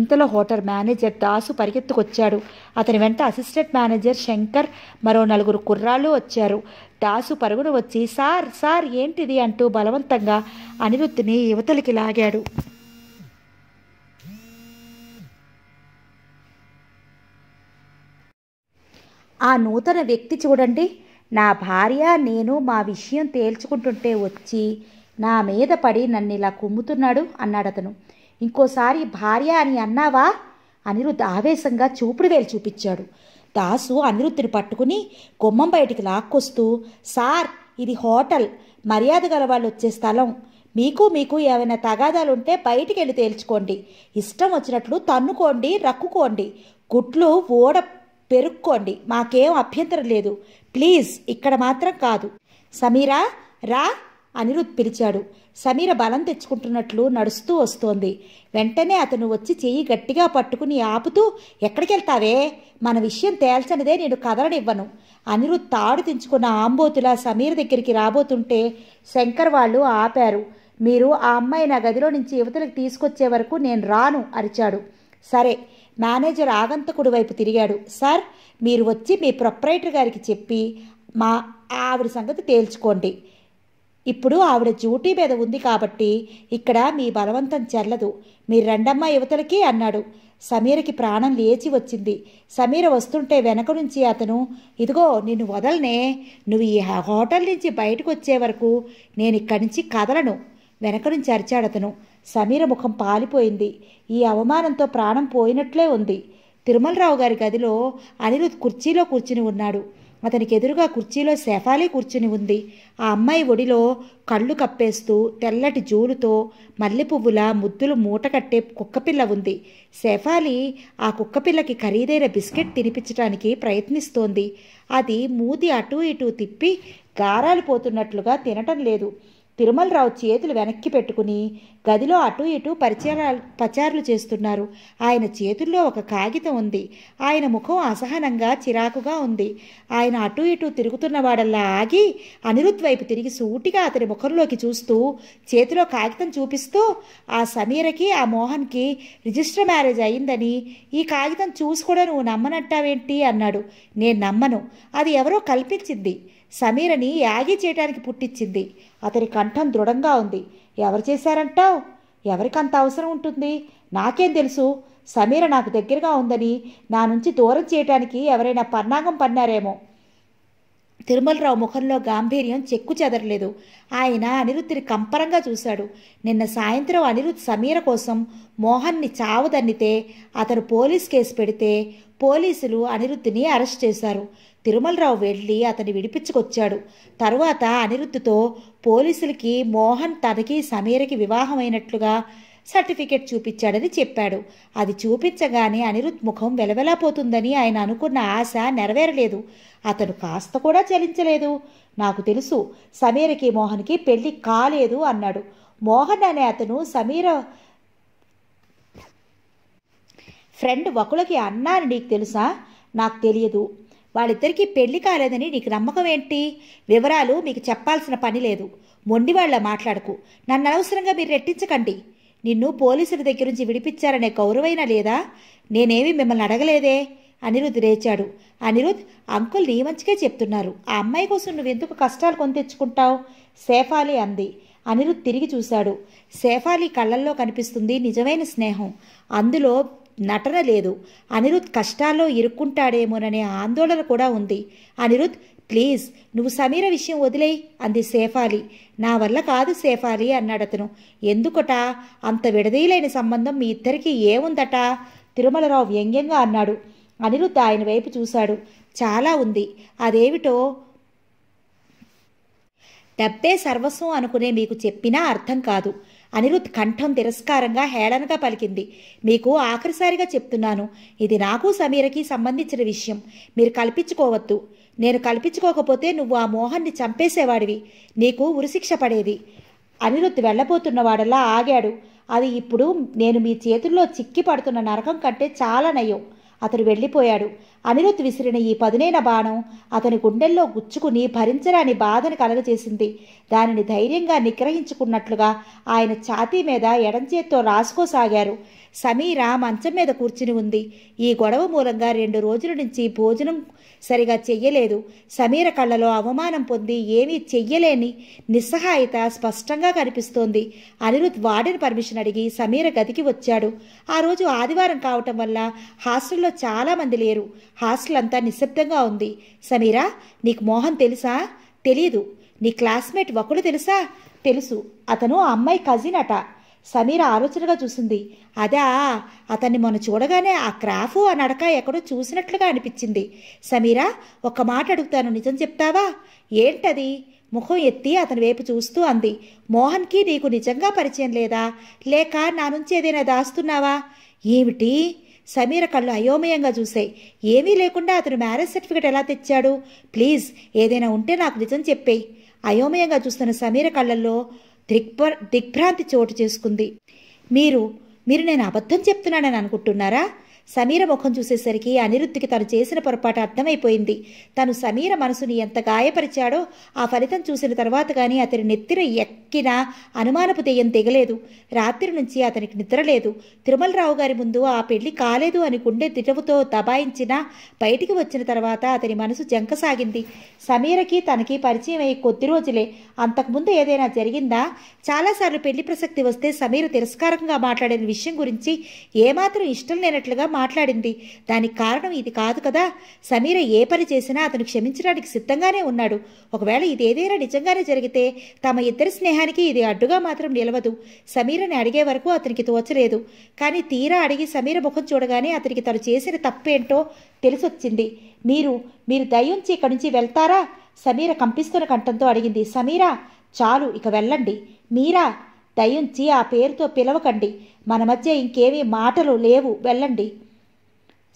[SPEAKER 1] ఇంతలో హోటల్ మేనేజర్ దాసు పరిగెత్తుకొచ్చాడు అతని వెంట అసిస్టెంట్ మేనేజర్ శంకర్ మరో నలుగురు కుర్రాళ్ళు వచ్చారు దాసు పరుగున వచ్చి సార్ సార్ ఏంటిది అంటూ బలవంతంగా అనిరుద్ధిని యువతలకి లాగాడు ఆ నూతన వ్యక్తి చూడండి నా భార్య నేను మా విషయం తేల్చుకుంటుంటే వచ్చి నా మీద పడి నన్ను ఇలా కుమ్ముతున్నాడు అన్నాడు అతను ఇంకోసారి భార్య అని అన్నావా అనిరుద్ధ్ ఆవేశంగా చూపుడు వేలు చూపించాడు దాసు అనిరుద్ధిని పట్టుకుని గుమ్మం బయటికి లాక్కొస్తూ సార్ ఇది హోటల్ మర్యాద గల వాళ్ళు వచ్చే స్థలం మీకు మీకు ఏమైనా తగాదాలుంటే బయటికి వెళ్ళి తేల్చుకోండి ఇష్టం వచ్చినట్లు తన్నుకోండి రక్కుకోండి గుట్లు ఓడ పెరుక్కోండి మాకేం అభ్యంతరం లేదు ప్లీజ్ ఇక్కడ మాత్రం కాదు సమీరా రా అనిరుద్ పిలిచాడు సమీర బలం తెచ్చుకుంటున్నట్లు నడుస్తూ వస్తోంది వెంటనే అతను వచ్చి చెయ్యి గట్టిగా పట్టుకుని ఆపుతూ ఎక్కడికెళ్తావే మన విషయం తేల్చనిదే నేను కదలనివ్వను అనిరుద్ తాడు తెంచుకున్న ఆంబోతులా సమీర దగ్గరికి రాబోతుంటే శంకర్ వాళ్ళు ఆపారు మీరు ఆ అమ్మాయి నా గదిలో నుంచి యువతలకు తీసుకొచ్చే వరకు నేను రాను అరిచాడు సరే మేనేజర్ ఆగంతకుడి వైపు తిరిగాడు సార్ మీరు వచ్చి మీ ప్రొపరేటర్ గారికి చెప్పి మా ఆవిడ సంగతి తేల్చుకోండి ఇప్పుడు ఆవిడ డ్యూటీ మీద ఉంది కాబట్టి ఇక్కడ మీ బలవంతం చెల్లదు మీరు రెండమ్మ యువతలకి అన్నాడు సమీరకి ప్రాణం లేచి వచ్చింది సమీర వస్తుంటే వెనక నుంచి అతను ఇదిగో నిన్ను వదలనే నువ్వు ఈ హోటల్ నుంచి బయటకు వచ్చే వరకు నేను ఇక్కడి నుంచి కదలను వెనక నుంచి అరిచాడతను సమీర ముఖం పాలిపోయింది ఈ అవమానంతో ప్రాణం పోయినట్లే ఉంది తిరుమలరావు గారి గదిలో అనిరుద్ కుర్చీలో కూర్చుని ఉన్నాడు అతనికి ఎదురుగా కుర్చీలో సేఫాలే కూర్చుని ఉంది ఆ అమ్మాయి ఒడిలో కళ్ళు కప్పేస్తూ తెల్లటి జూలుతో పువ్వుల ముద్దులు మూటకట్టే కుక్కపిల్ల ఉంది శేఫాలి ఆ కుక్కపిల్లకి ఖరీదైన బిస్కెట్ తినిపించడానికి ప్రయత్నిస్తోంది అది మూతి అటూ ఇటూ తిప్పి గారాలు పోతున్నట్లుగా తినటం లేదు తిరుమలరావు చేతులు వెనక్కి పెట్టుకుని గదిలో అటు ఇటు పరిచయాలు పచారులు చేస్తున్నారు ఆయన చేతుల్లో ఒక కాగితం ఉంది ఆయన ముఖం అసహనంగా చిరాకుగా ఉంది ఆయన అటు ఇటు తిరుగుతున్నవాడల్లా ఆగి అనిరుద్ వైపు తిరిగి సూటిగా అతని ముఖంలోకి చూస్తూ చేతిలో కాగితం చూపిస్తూ ఆ సమీరకి ఆ మోహన్కి రిజిస్టర్ మ్యారేజ్ అయిందని ఈ కాగితం చూసి కూడా నువ్వు నమ్మనట్టావేంటి అన్నాడు నేను నమ్మను అది ఎవరో కల్పించింది సమీరని యాగి చేయడానికి పుట్టించింది అతని కంఠం దృఢంగా ఉంది ఎవరు చేశారంటావు ఎవరికి అంత అవసరం ఉంటుంది నాకేం తెలుసు సమీర నాకు దగ్గరగా ఉందని నా నుంచి దూరం చేయటానికి ఎవరైనా పన్నాగం పన్నారేమో తిరుమలరావు ముఖంలో గాంభీర్యం చెక్కు చెదరలేదు ఆయన అనిరుద్ధిని కంపరంగా చూశాడు నిన్న సాయంత్రం అనిరుద్ధ్ సమీర కోసం మోహన్ని దన్నితే అతను పోలీస్ కేసు పెడితే పోలీసులు అనిరుద్ధిని అరెస్ట్ చేశారు తిరుమలరావు వెళ్ళి అతని విడిపించుకొచ్చాడు తర్వాత అనిరుద్ధితో పోలీసులకి మోహన్ తనకి సమీరకి వివాహమైనట్లుగా సర్టిఫికెట్ చూపించాడని చెప్పాడు అది చూపించగానే అనిరుద్ ముఖం వెలవెలాపోతుందని ఆయన అనుకున్న ఆశ నెరవేరలేదు అతను కాస్త కూడా చలించలేదు నాకు తెలుసు సమీరకి మోహన్కి పెళ్ళి కాలేదు అన్నాడు మోహన్ అనే అతను సమీర ఫ్రెండ్ ఒకళ్ళకి అన్నా అని నీకు తెలుసా నాకు తెలియదు వాళ్ళిద్దరికీ పెళ్లి కాలేదని నీకు నమ్మకం ఏంటి వివరాలు మీకు చెప్పాల్సిన పని లేదు మొండి వాళ్ళ మాట్లాడకు నన్ను అనవసరంగా మీరు రెట్టించకండి నిన్ను పోలీసుల దగ్గర నుంచి విడిపించారనే గౌరవైనా లేదా నేనేమి మిమ్మల్ని అడగలేదే అనిరుద్ రేచాడు అనిరుద్ అంకుల్ నీ మంచిగా చెప్తున్నారు ఆ అమ్మాయి కోసం నువ్వు ఎందుకు కష్టాలు కొని తెచ్చుకుంటావు సేఫాలి అంది అనిరుద్ తిరిగి చూశాడు సేఫాలి కళ్ళల్లో కనిపిస్తుంది నిజమైన స్నేహం అందులో నటన లేదు అనిరుద్ కష్టాల్లో ఇరుక్కుంటాడేమోననే ఆందోళన కూడా ఉంది అనిరుద్ ప్లీజ్ నువ్వు సమీర విషయం వదిలేయి అంది సేఫాలి నా వల్ల కాదు సేఫాలి అన్నాడు అతను ఎందుకట అంత విడదీయలేని సంబంధం మీ ఇద్దరికి ఏముందట తిరుమలరావు వ్యంగ్యంగా అన్నాడు అనిరుద్ ఆయన వైపు చూశాడు చాలా ఉంది అదేమిటో డబ్బే సర్వస్వం అనుకునే మీకు చెప్పినా అర్థం కాదు అనిరుద్ కంఠం తిరస్కారంగా హేళనగా పలికింది మీకు ఆఖరిసారిగా చెప్తున్నాను ఇది నాకు సమీరకి సంబంధించిన విషయం మీరు కల్పించుకోవద్దు నేను కల్పించుకోకపోతే నువ్వు ఆ మోహన్ని చంపేసేవాడివి నీకు ఉరిశిక్ష పడేది అనిరుద్ వెళ్ళబోతున్నవాడలా ఆగాడు అది ఇప్పుడు నేను మీ చేతుల్లో చిక్కి పడుతున్న నరకం కంటే చాలా నయం అతడు వెళ్ళిపోయాడు అనిరుద్ విసిరిన ఈ పదునైన బాణం అతని గుండెల్లో గుచ్చుకుని భరించరాని బాధను కలగజేసింది దానిని ధైర్యంగా నిగ్రహించుకున్నట్లుగా ఆయన ఛాతీ మీద ఎడంచేత్తో రాసుకోసాగారు సమీర మంచం మీద కూర్చుని ఉంది ఈ గొడవ మూలంగా రెండు రోజుల నుంచి భోజనం సరిగా చెయ్యలేదు సమీర కళ్ళలో అవమానం పొంది ఏమీ చెయ్యలేని నిస్సహాయత స్పష్టంగా కనిపిస్తోంది అనిరుద్ వార్డెన్ పర్మిషన్ అడిగి సమీర గదికి వచ్చాడు ఆ రోజు ఆదివారం కావటం వల్ల హాస్టల్లో చాలామంది లేరు హాస్టల్ అంతా నిశ్శబ్దంగా ఉంది సమీరా నీకు మోహన్ తెలుసా తెలియదు నీ క్లాస్మేట్ ఒకడు తెలుసా తెలుసు అతను ఆ అమ్మాయి కజిన్ అట సమీర ఆలోచనగా చూసింది అదా అతన్ని మొన్న చూడగానే ఆ క్రాఫు ఆ నడక ఎక్కడో చూసినట్లుగా అనిపించింది సమీరా ఒక్క మాట అడుగుతాను నిజం చెప్తావా ఏంటది ముఖం ఎత్తి అతని వైపు చూస్తూ అంది మోహన్కి నీకు నిజంగా పరిచయం లేదా లేక నా నుంచి ఏదైనా దాస్తున్నావా ఏమిటి సమీర కళ్ళు అయోమయంగా చూశాయి ఏమీ లేకుండా అతను మ్యారేజ్ సర్టిఫికేట్ ఎలా తెచ్చాడు ప్లీజ్ ఏదైనా ఉంటే నాకు నిజం చెప్పేయి అయోమయంగా చూస్తున్న సమీర కళ్ళల్లో దిగ్భ్రాంతి చోటు చేసుకుంది మీరు మీరు నేను అబద్ధం చెప్తున్నానని అనుకుంటున్నారా సమీర ముఖం చూసేసరికి అనిరుద్ధికి తను చేసిన పొరపాటు అర్థమైపోయింది తను సమీర మనసుని ఎంత గాయపరిచాడో ఆ ఫలితం చూసిన తర్వాత కానీ అతని నెత్తిన ఎక్కినా అనుమానపు దెయ్యం దిగలేదు రాత్రి నుంచి అతనికి నిద్రలేదు తిరుమలరావు గారి ముందు ఆ పెళ్లి కాలేదు అని గుండె తిటవుతో దబాయించినా బయటికి వచ్చిన తర్వాత అతని మనసు జంకసాగింది సమీరకి తనకి పరిచయం అయ్యి కొద్ది రోజులే అంతకుముందు ఏదైనా జరిగిందా చాలాసార్లు పెళ్లి ప్రసక్తి వస్తే సమీర తిరస్కారంగా మాట్లాడిన విషయం గురించి ఏమాత్రం ఇష్టం లేనట్లుగా మాట్లాడింది దానికి కారణం ఇది కాదు కదా సమీర ఏ పని చేసినా అతను క్షమించడానికి సిద్ధంగానే ఉన్నాడు ఒకవేళ ఇది ఏదైనా నిజంగానే జరిగితే తమ ఇద్దరి స్నేహానికి ఇది అడ్డుగా మాత్రం నిలవదు సమీరని అడిగే వరకు అతనికి తోచలేదు కానీ తీరా అడిగి సమీర ముఖం చూడగానే అతనికి తను చేసిన తప్పేంటో తెలిసొచ్చింది మీరు మీరు దయ్యుంచి ఇక్కడి నుంచి వెళ్తారా సమీర కంపిస్తున్న కంఠంతో అడిగింది సమీరా చాలు ఇక వెళ్ళండి మీరా దయించి ఆ పేరుతో పిలవకండి మన మధ్య ఇంకేమీ మాటలు లేవు వెళ్ళండి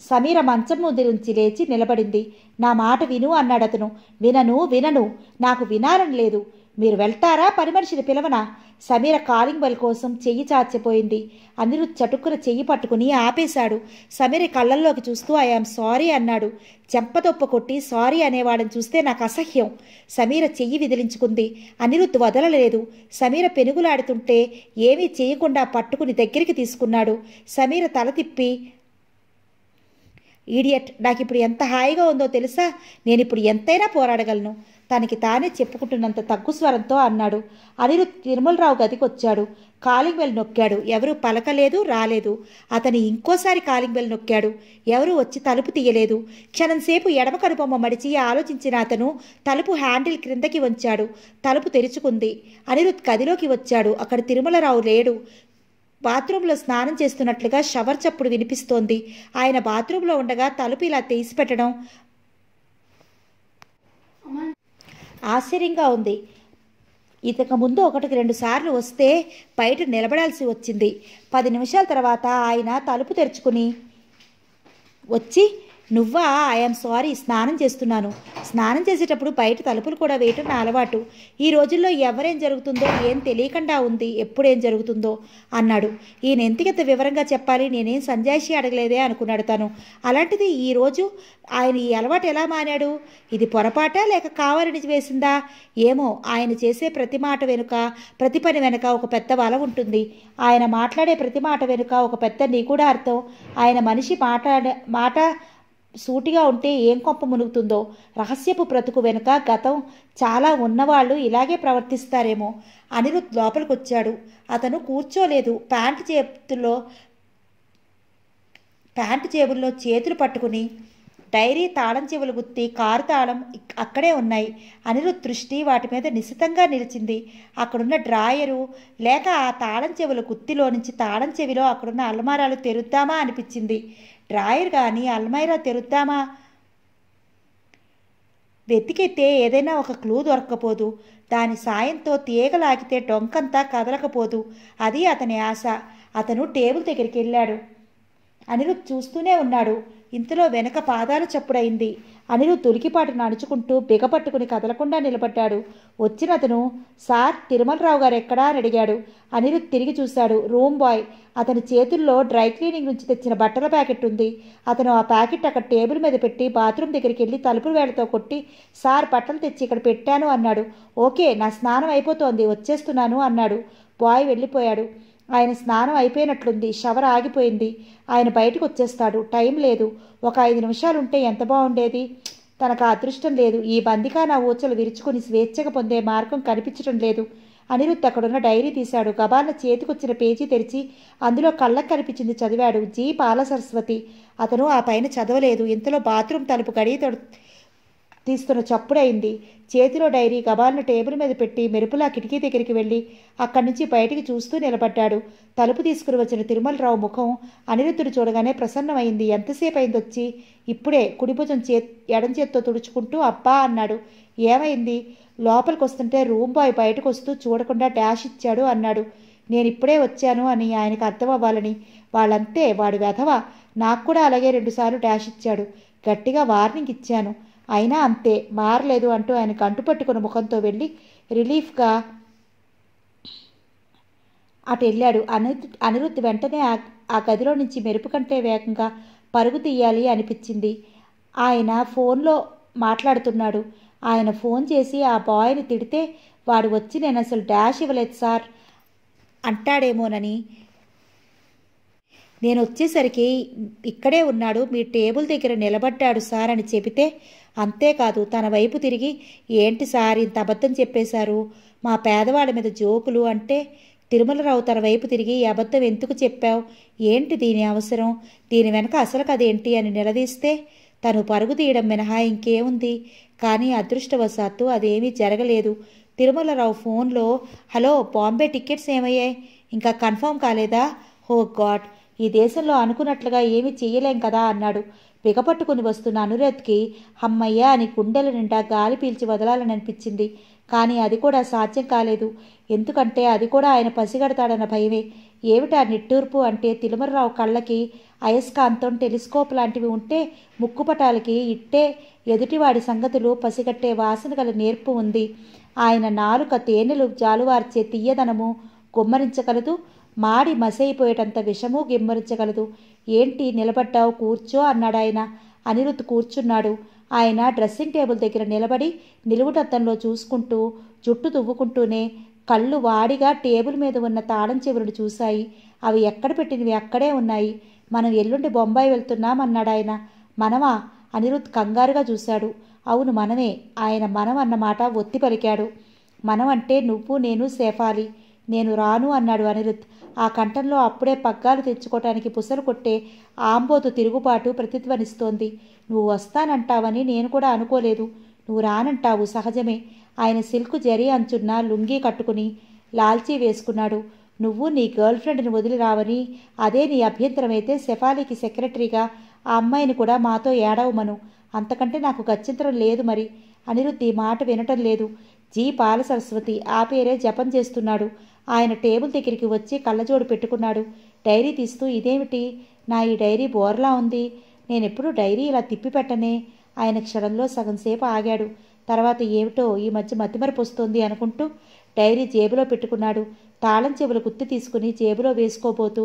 [SPEAKER 1] సమీర మంచం నుంచి లేచి నిలబడింది నా మాట విను అన్నాడతను వినను వినను నాకు వినాలని లేదు మీరు వెళ్తారా పని మనిషిని పిలవనా సమీర కాలింగ్ బెల్ కోసం చెయ్యి చాచిపోయింది అనిరుద్ చటుక్కున చెయ్యి పట్టుకుని ఆపేశాడు సమీర కళ్ళల్లోకి చూస్తూ ఐఆమ్ సారీ అన్నాడు చెంపదొప్ప కొట్టి సారీ అనేవాడిని చూస్తే నాకు అసహ్యం సమీర చెయ్యి విదిలించుకుంది అనిరుద్ వదలలేదు సమీర పెనుగులాడుతుంటే ఏమీ చేయకుండా పట్టుకుని దగ్గరికి తీసుకున్నాడు సమీర తల తిప్పి ఈడియట్ నాకు ఇప్పుడు ఎంత హాయిగా ఉందో తెలుసా నేను ఇప్పుడు ఎంతైనా పోరాడగలను తనకి తానే చెప్పుకుంటున్నంత తగ్గు స్వరంతో అన్నాడు అనిరుద్ తిరుమలరావు గదికి వచ్చాడు కాలింగ్ బెల్ నొక్కాడు ఎవరు పలకలేదు రాలేదు అతని ఇంకోసారి కాలింగ్ బెల్ నొక్కాడు ఎవరు వచ్చి తలుపు తీయలేదు క్షణం సేపు ఎడమ కనుబొమ్మ మడిచి ఆలోచించిన అతను తలుపు హ్యాండిల్ క్రిందకి వంచాడు తలుపు తెరుచుకుంది అనిరుద్ గదిలోకి వచ్చాడు అక్కడ తిరుమలరావు లేడు బాత్రూంలో స్నానం చేస్తున్నట్లుగా షవర్ చప్పుడు వినిపిస్తోంది ఆయన బాత్రూంలో ఉండగా తలుపు ఇలా తీసి పెట్టడం ఆశ్చర్యంగా ఉంది ఇతక ముందు ఒకటికి రెండు సార్లు వస్తే బయట నిలబడాల్సి వచ్చింది పది నిమిషాల తర్వాత ఆయన తలుపు తెరుచుకుని వచ్చి నువ్వా ఐఎమ్ సారీ స్నానం చేస్తున్నాను స్నానం చేసేటప్పుడు బయట తలుపులు కూడా వేయటం నా అలవాటు ఈ రోజుల్లో ఎవరేం జరుగుతుందో ఏం తెలియకుండా ఉంది ఎప్పుడేం జరుగుతుందో అన్నాడు ఈయన ఎంతకెంత వివరంగా చెప్పాలి నేనేం సంజాయిషి అడగలేదే అనుకున్నాడు తను అలాంటిది ఈరోజు ఆయన ఈ అలవాటు ఎలా మానాడు ఇది పొరపాట లేక కావాలని వేసిందా ఏమో ఆయన చేసే ప్రతి మాట వెనుక ప్రతి పని వెనుక ఒక పెద్ద వల ఉంటుంది ఆయన మాట్లాడే ప్రతి మాట వెనుక ఒక పెద్ద నిగూఢార్థం ఆయన మనిషి మాట్లాడే మాట సూటిగా ఉంటే ఏం కొంప మునుగుతుందో రహస్యపు బ్రతుకు వెనుక గతం చాలా ఉన్నవాళ్ళు ఇలాగే ప్రవర్తిస్తారేమో అనిరుద్ లోపలికొచ్చాడు అతను కూర్చోలేదు ప్యాంటు చేతుల్లో ప్యాంటు జేబుల్లో చేతులు పట్టుకుని డైరీ తాళం చెవులు గుత్తి కారు తాళం అక్కడే ఉన్నాయి అనిరుద్ దృష్టి వాటి మీద నిశితంగా నిలిచింది అక్కడున్న డ్రాయరు లేక ఆ తాళం చెవుల గుత్తిలో నుంచి తాళం చెవిలో అక్కడున్న అల్మారాలు తెరుద్దామా అనిపించింది డ్రాయర్ కానీ అల్మైరా తెరుద్దామా వెతికితే ఏదైనా ఒక క్లూ దొరకకపోదు దాని సాయంతో తీగలాగితే డొంకంతా కదలకపోదు అది అతని ఆశ అతను టేబుల్ దగ్గరికి వెళ్ళాడు అనిరుద్ చూస్తూనే ఉన్నాడు ఇంతలో వెనక పాదాల చప్పుడైంది అనిలు తులికిపాటు నడుచుకుంటూ బిగపట్టుకుని కదలకుండా నిలబడ్డాడు వచ్చిన అతను సార్ తిరుమలరావు గారు ఎక్కడా అని అడిగాడు అనిలు తిరిగి చూశాడు రూమ్ బాయ్ అతని చేతుల్లో డ్రై క్లీనింగ్ నుంచి తెచ్చిన బట్టల ప్యాకెట్ ఉంది అతను ఆ ప్యాకెట్ అక్కడ టేబుల్ మీద పెట్టి బాత్రూమ్ దగ్గరికి వెళ్ళి తలుపులు వేళతో కొట్టి సార్ బట్టలు తెచ్చి ఇక్కడ పెట్టాను అన్నాడు ఓకే నా స్నానం అయిపోతోంది వచ్చేస్తున్నాను అన్నాడు బాయ్ వెళ్ళిపోయాడు ఆయన స్నానం అయిపోయినట్లుంది షవర్ ఆగిపోయింది ఆయన బయటకు వచ్చేస్తాడు టైం లేదు ఒక ఐదు నిమిషాలు ఉంటే ఎంత బాగుండేది తనకు అదృష్టం లేదు ఈ బందికా నా ఊచలు విరుచుకుని స్వేచ్ఛగా పొందే మార్గం కనిపించడం లేదు అనిరుద్ధ్ అక్కడున్న డైరీ తీశాడు గబాల చేతికొచ్చిన పేజీ తెరిచి అందులో కళ్ళకు కనిపించింది చదివాడు జీ సరస్వతి అతను ఆ పైన చదవలేదు ఇంతలో బాత్రూమ్ తలుపు గడియ తీస్తున్న చప్పుడైంది చేతిలో డైరీ గబాలను టేబుల్ మీద పెట్టి మెరుపులా కిటికీ దగ్గరికి వెళ్ళి అక్కడి నుంచి బయటికి చూస్తూ నిలబడ్డాడు తలుపు తీసుకుని వచ్చిన తిరుమలరావు ముఖం అనిరుద్ధుడు చూడగానే ప్రసన్నమైంది ఎంతసేపు అయింది వచ్చి ఇప్పుడే కుడిభుజం చే ఎడం చేత్తో తుడుచుకుంటూ అబ్బా అన్నాడు ఏమైంది లోపలికి వస్తుంటే రూమ్ బాయ్ బయటకు వస్తూ చూడకుండా డాష్ ఇచ్చాడు అన్నాడు నేను ఇప్పుడే వచ్చాను అని ఆయనకు అర్థం అవ్వాలని వాళ్ళంతే వాడు వెధవ నాకు కూడా అలాగే రెండుసార్లు డాష్ ఇచ్చాడు గట్టిగా వార్నింగ్ ఇచ్చాను అయినా అంతే మారలేదు అంటూ ఆయన కంటు పట్టుకున్న ముఖంతో వెళ్ళి రిలీఫ్గా అటు వెళ్ళాడు అను అనిరుద్ధ్ వెంటనే ఆ గదిలో నుంచి మెరుపు కంటే వేగంగా పరుగు తీయాలి అనిపించింది ఆయన ఫోన్లో మాట్లాడుతున్నాడు ఆయన ఫోన్ చేసి ఆ బాయ్ని తిడితే వాడు వచ్చి నేను అసలు డాష్ ఇవ్వలేదు సార్ అంటాడేమోనని నేను వచ్చేసరికి ఇక్కడే ఉన్నాడు మీ టేబుల్ దగ్గర నిలబడ్డాడు సార్ అని చెబితే అంతేకాదు తన వైపు తిరిగి ఏంటి సార్ ఇంత అబద్ధం చెప్పేశారు మా పేదవాళ్ళ మీద జోకులు అంటే తిరుమలరావు తన వైపు తిరిగి ఈ అబద్ధం ఎందుకు చెప్పావు ఏంటి దీని అవసరం దీని వెనక అసలు కదేంటి అని నిలదీస్తే తను పరుగు తీయడం మినహా ఇంకేముంది కానీ అదృష్టవశాత్తు అదేమీ జరగలేదు తిరుమలరావు ఫోన్లో హలో బాంబే టికెట్స్ ఏమయ్యాయి ఇంకా కన్ఫర్మ్ కాలేదా హో గాడ్ ఈ దేశంలో అనుకున్నట్లుగా ఏమీ చెయ్యలేం కదా అన్నాడు పిగపట్టుకుని వస్తున్న అనురథ్కి అమ్మయ్య అని కుండెల నిండా గాలి పీల్చి వదలాలని అనిపించింది కానీ అది కూడా సాధ్యం కాలేదు ఎందుకంటే అది కూడా ఆయన పసిగడతాడన్న భయమే ఏమిటా నిట్టూర్పు అంటే తిలుమరరావు కళ్ళకి అయస్కాంతం టెలిస్కోప్ లాంటివి ఉంటే ముక్కుపటాలకి ఇట్టే ఎదుటివాడి సంగతులు పసిగట్టే వాసన గల నేర్పు ఉంది ఆయన నాలుక తేనెలు జాలువార్చే తీయదనము గుమ్మరించగలదు మాడి మసైపోయేటంత విషము గిమ్మరించగలదు ఏంటి నిలబడ్డావు కూర్చో అన్నాడాయన అనిరుద్ధ్ కూర్చున్నాడు ఆయన డ్రెస్సింగ్ టేబుల్ దగ్గర నిలబడి నిలువుటత్తంలో చూసుకుంటూ జుట్టు దువ్వుకుంటూనే కళ్ళు వాడిగా టేబుల్ మీద ఉన్న తాళం చెవులను చూశాయి అవి ఎక్కడ పెట్టినవి అక్కడే ఉన్నాయి మనం ఎల్లుండి బొంబాయి వెళ్తున్నాం అన్నాడాయన మనమా అనిరుద్ధ్ కంగారుగా చూశాడు అవును మనమే ఆయన మనం అన్నమాట ఒత్తి పలికాడు మనం అంటే నువ్వు నేను సేఫాలి నేను రాను అన్నాడు అనిరుద్ ఆ కంఠంలో అప్పుడే పగ్గాలు తెచ్చుకోవటానికి పుసలు కొట్టే ఆంబోతు తిరుగుబాటు ప్రతిధ్వనిస్తోంది నువ్వు వస్తానంటావని నేను కూడా అనుకోలేదు నువ్వు రానంటావు సహజమే ఆయన సిల్క్ జరీ అంచున్న లుంగీ కట్టుకుని లాల్చీ వేసుకున్నాడు నువ్వు నీ గర్ల్ ఫ్రెండ్ని వదిలి రావని అదే నీ అభ్యంతరమైతే సెఫాలీకి సెక్రటరీగా ఆ అమ్మాయిని కూడా మాతో ఏడవమను అంతకంటే నాకు గచ్చింతరం లేదు మరి అనిరుద్ధి మాట వినటం లేదు జీ సరస్వతి ఆ పేరే జపం చేస్తున్నాడు ఆయన టేబుల్ దగ్గరికి వచ్చి కళ్ళజోడు పెట్టుకున్నాడు డైరీ తీస్తూ ఇదేమిటి నా ఈ డైరీ బోర్లా ఉంది నేనెప్పుడు డైరీ ఇలా తిప్పి పెట్టనే ఆయన క్షణంలో సగం సేపు ఆగాడు తర్వాత ఏమిటో ఈ మధ్య మతిమరపు వస్తుంది అనుకుంటూ డైరీ జేబులో పెట్టుకున్నాడు తాళం చెవులు గుత్తి తీసుకుని జేబులో వేసుకోబోతూ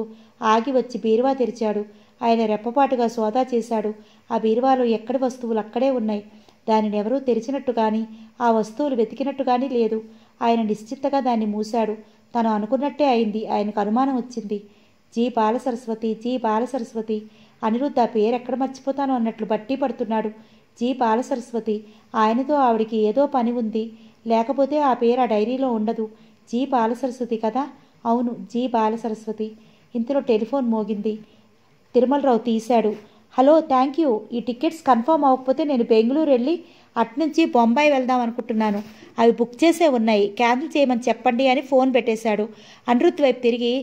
[SPEAKER 1] ఆగి వచ్చి బీరువా తెరిచాడు ఆయన రెప్పపాటుగా సోదా చేశాడు ఆ బీరువాలో ఎక్కడి వస్తువులు అక్కడే ఉన్నాయి దానిని ఎవరూ తెరిచినట్టు కానీ ఆ వస్తువులు వెతికినట్టు కానీ లేదు ఆయన నిశ్చిత్తగా దాన్ని మూశాడు తను అనుకున్నట్టే అయింది ఆయనకు అనుమానం వచ్చింది జీ బాల సరస్వతి జీ బాల సరస్వతి అనిరుద్ధ ఆ పేరు ఎక్కడ మర్చిపోతాను అన్నట్లు బట్టి పడుతున్నాడు జీ బాల సరస్వతి ఆయనతో ఆవిడికి ఏదో పని ఉంది లేకపోతే ఆ పేరు ఆ డైరీలో ఉండదు జీ బాల సరస్వతి కదా అవును జీ బాల సరస్వతి ఇంతలో టెలిఫోన్ మోగింది తిరుమలరావు తీశాడు హలో థ్యాంక్ యూ ఈ టికెట్స్ కన్ఫర్మ్ అవ్వకపోతే నేను బెంగళూరు వెళ్ళి నుంచి బొంబాయి వెళ్దాం అనుకుంటున్నాను అవి బుక్ చేసే ఉన్నాయి క్యాన్సిల్ చేయమని చెప్పండి అని ఫోన్ పెట్టేశాడు అనురుత్ వైపు తిరిగి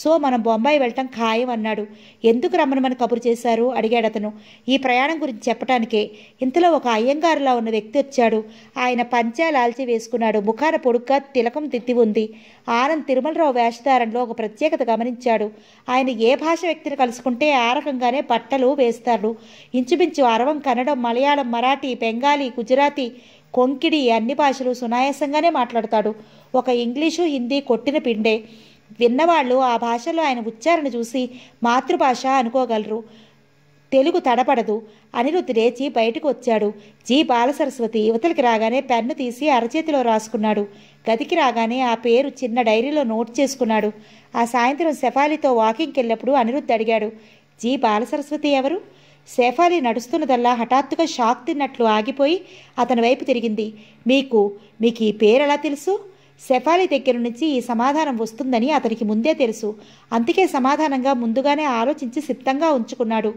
[SPEAKER 1] సో మనం బొంబాయి వెళ్ళటం ఖాయం అన్నాడు ఎందుకు రమ్మని మన కబురు చేశారు అడిగాడు అతను ఈ ప్రయాణం గురించి చెప్పడానికే ఇంతలో ఒక అయ్యంగారులా ఉన్న వ్యక్తి వచ్చాడు ఆయన పంచా లాల్చి వేసుకున్నాడు ముఖాన పొడుగ్గా తిలకం తిత్తి ఉంది ఆనంద్ తిరుమలరావు వేషధారంలో ఒక ప్రత్యేకత గమనించాడు ఆయన ఏ భాష వ్యక్తిని కలుసుకుంటే ఆ రకంగానే బట్టలు వేస్తారు ఇంచుమించు అరవం కన్నడం మలయాళం మరాఠీ బెంగాలీ గుజరాతీ కొంకిడి అన్ని భాషలు సునాయాసంగానే మాట్లాడతాడు ఒక ఇంగ్లీషు హిందీ కొట్టిన పిండే విన్నవాళ్ళు ఆ భాషలో ఆయన ఉచ్చారణ చూసి మాతృభాష అనుకోగలరు తెలుగు తడపడదు అనిరుద్ధ్ రేచి బయటకు వచ్చాడు జి బాలసరస్వతి యువతలకి రాగానే పెన్ను తీసి అరచేతిలో రాసుకున్నాడు గదికి రాగానే ఆ పేరు చిన్న డైరీలో నోట్ చేసుకున్నాడు ఆ సాయంత్రం శఫాలితో వాకింగ్కి వెళ్ళినప్పుడు అనిరుద్ధ్ అడిగాడు జీ బాలసరస్వతి ఎవరు శేఫాలి నడుస్తున్నదల్లా హఠాత్తుగా షాక్ తిన్నట్లు ఆగిపోయి అతని వైపు తిరిగింది మీకు మీకు ఈ పేరు ఎలా తెలుసు శఫాలి దగ్గర నుంచి ఈ సమాధానం వస్తుందని అతనికి ముందే తెలుసు అందుకే సమాధానంగా ముందుగానే ఆలోచించి సిద్ధంగా ఉంచుకున్నాడు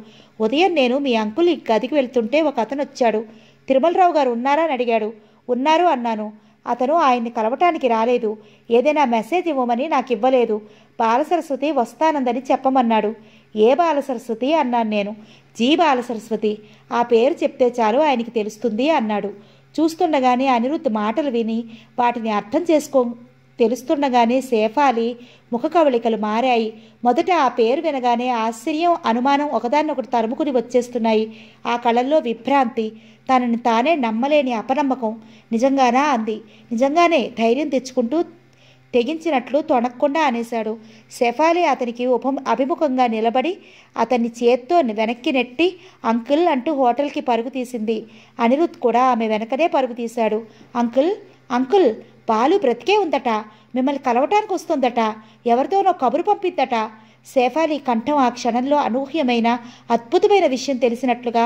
[SPEAKER 1] ఉదయం నేను మీ అంకుల్ ఈ గదికి వెళ్తుంటే ఒక అతను వచ్చాడు తిరుమలరావు గారు ఉన్నారా అని అడిగాడు ఉన్నారు అన్నాను అతను ఆయన్ని కలవటానికి రాలేదు ఏదైనా మెసేజ్ ఇవ్వమని నాకు ఇవ్వలేదు బాలసరస్వతి వస్తానందని చెప్పమన్నాడు ఏ బాల సరస్వతి అన్నాను నేను జీ బాల సరస్వతి ఆ పేరు చెప్తే చాలు ఆయనకి తెలుస్తుంది అన్నాడు చూస్తుండగానే అనిరుద్ధ్ మాటలు విని వాటిని అర్థం చేసుకో తెలుస్తుండగానే సేఫాలి ముఖ కవళికలు మారాయి మొదట ఆ పేరు వినగానే ఆశ్చర్యం అనుమానం ఒకదాన్నొకటి తరుముకుని వచ్చేస్తున్నాయి ఆ కళల్లో విభ్రాంతి తనని తానే నమ్మలేని అపనమ్మకం నిజంగానా అంది నిజంగానే ధైర్యం తెచ్చుకుంటూ తెగించినట్లు తొణక్కుండా అనేశాడు షెఫాలి అతనికి ఉప అభిముఖంగా నిలబడి అతన్ని చేత్తో వెనక్కి నెట్టి అంకుల్ అంటూ హోటల్కి పరుగు తీసింది అనిరుద్ కూడా ఆమె వెనకనే పరుగు తీశాడు అంకుల్ అంకుల్ పాలు బ్రతికే ఉందట మిమ్మల్ని కలవటానికి వస్తుందట ఎవరితోనో కబురు పంపిద్దట సేఫాలి కంఠం ఆ క్షణంలో అనూహ్యమైన అద్భుతమైన విషయం తెలిసినట్లుగా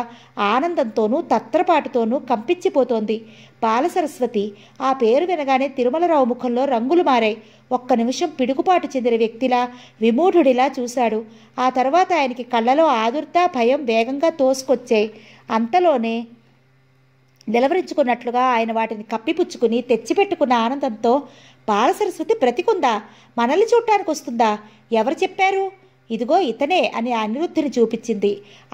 [SPEAKER 1] ఆనందంతోనూ తత్రపాటుతోనూ కంపించిపోతోంది బాలసరస్వతి ఆ పేరు వినగానే తిరుమలరావు ముఖంలో రంగులు మారాయి ఒక్క నిమిషం పిడుగుపాటు చెందిన వ్యక్తిలా విమూఢుడిలా చూశాడు ఆ తర్వాత ఆయనకి కళ్ళలో ఆదుర్త భయం వేగంగా తోసుకొచ్చాయి అంతలోనే నిలవరించుకున్నట్లుగా ఆయన వాటిని కప్పిపుచ్చుకుని తెచ్చిపెట్టుకున్న ఆనందంతో బాలసరస్వతి బ్రతికుందా మనల్ని చూడటానికి వస్తుందా ఎవరు చెప్పారు ఇదిగో ఇతనే అని అనిరుద్ధిని చూపించింది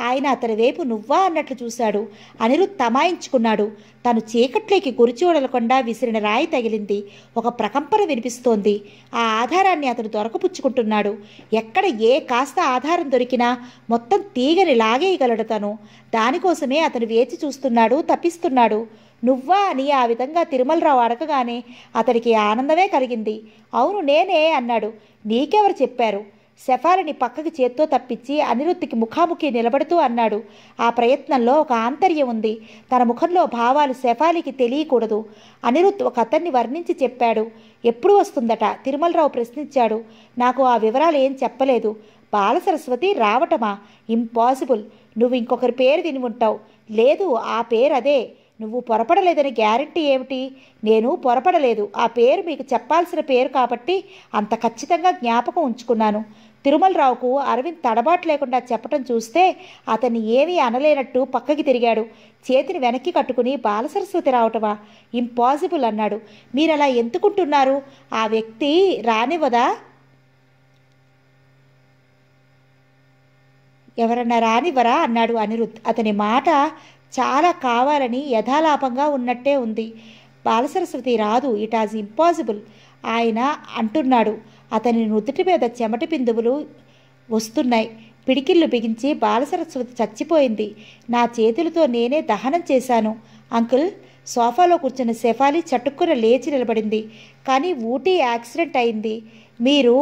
[SPEAKER 1] ఆయన అతని వైపు నువ్వా అన్నట్లు చూశాడు అనిరుద్ధ్ తమాయించుకున్నాడు తను చీకట్లోకి గురిచూడలకుండా విసిరిన రాయి తగిలింది ఒక ప్రకంపన వినిపిస్తోంది ఆ ఆధారాన్ని అతను దొరకపుచ్చుకుంటున్నాడు ఎక్కడ ఏ కాస్త ఆధారం దొరికినా మొత్తం తీగని లాగేయగలడు తను దానికోసమే అతను వేచి చూస్తున్నాడు తప్పిస్తున్నాడు నువ్వా అని ఆ విధంగా తిరుమలరావు అడగగానే అతడికి ఆనందమే కలిగింది అవును నేనే అన్నాడు నీకెవరు చెప్పారు సెఫాలిని పక్కకి చేత్తో తప్పించి అనిరుద్ధికి ముఖాముఖి నిలబడుతూ అన్నాడు ఆ ప్రయత్నంలో ఒక ఆంతర్యం ఉంది తన ముఖంలో భావాలు శఫాలికి తెలియకూడదు అనిరుద్ధ్ ఒక అతన్ని వర్ణించి చెప్పాడు ఎప్పుడు వస్తుందట తిరుమలరావు ప్రశ్నించాడు నాకు ఆ వివరాలు ఏం చెప్పలేదు బాలసరస్వతి రావటమా ఇంపాసిబుల్ నువ్వు ఇంకొకరి పేరు విని ఉంటావు లేదు ఆ పేరు అదే నువ్వు పొరపడలేదని గ్యారంటీ ఏమిటి నేను పొరపడలేదు ఆ పేరు మీకు చెప్పాల్సిన పేరు కాబట్టి అంత ఖచ్చితంగా జ్ఞాపకం ఉంచుకున్నాను తిరుమలరావుకు అరవింద్ తడబాటు లేకుండా చెప్పటం చూస్తే అతన్ని ఏమీ అనలేనట్టు పక్కకి తిరిగాడు చేతిని వెనక్కి కట్టుకుని బాలసరస్వతి రావటమా ఇంపాసిబుల్ అన్నాడు మీరు అలా ఎందుకుంటున్నారు ఆ వ్యక్తి రానివ్వదా ఎవరన్నా రానివ్వరా అన్నాడు అనిరుద్ అతని మాట చాలా కావాలని యథాలాపంగా ఉన్నట్టే ఉంది బాలసరస్వతి రాదు ఇట్ ఆజ్ ఇంపాసిబుల్ ఆయన అంటున్నాడు అతని నుదుటి మీద చెమటి బిందువులు వస్తున్నాయి పిడికిళ్ళు బిగించి బాలసరస్వతి చచ్చిపోయింది నా చేతులతో నేనే దహనం చేశాను అంకుల్ సోఫాలో కూర్చున్న శెఫాలి చటుక్కున లేచి నిలబడింది కానీ ఊటీ యాక్సిడెంట్ అయింది మీరు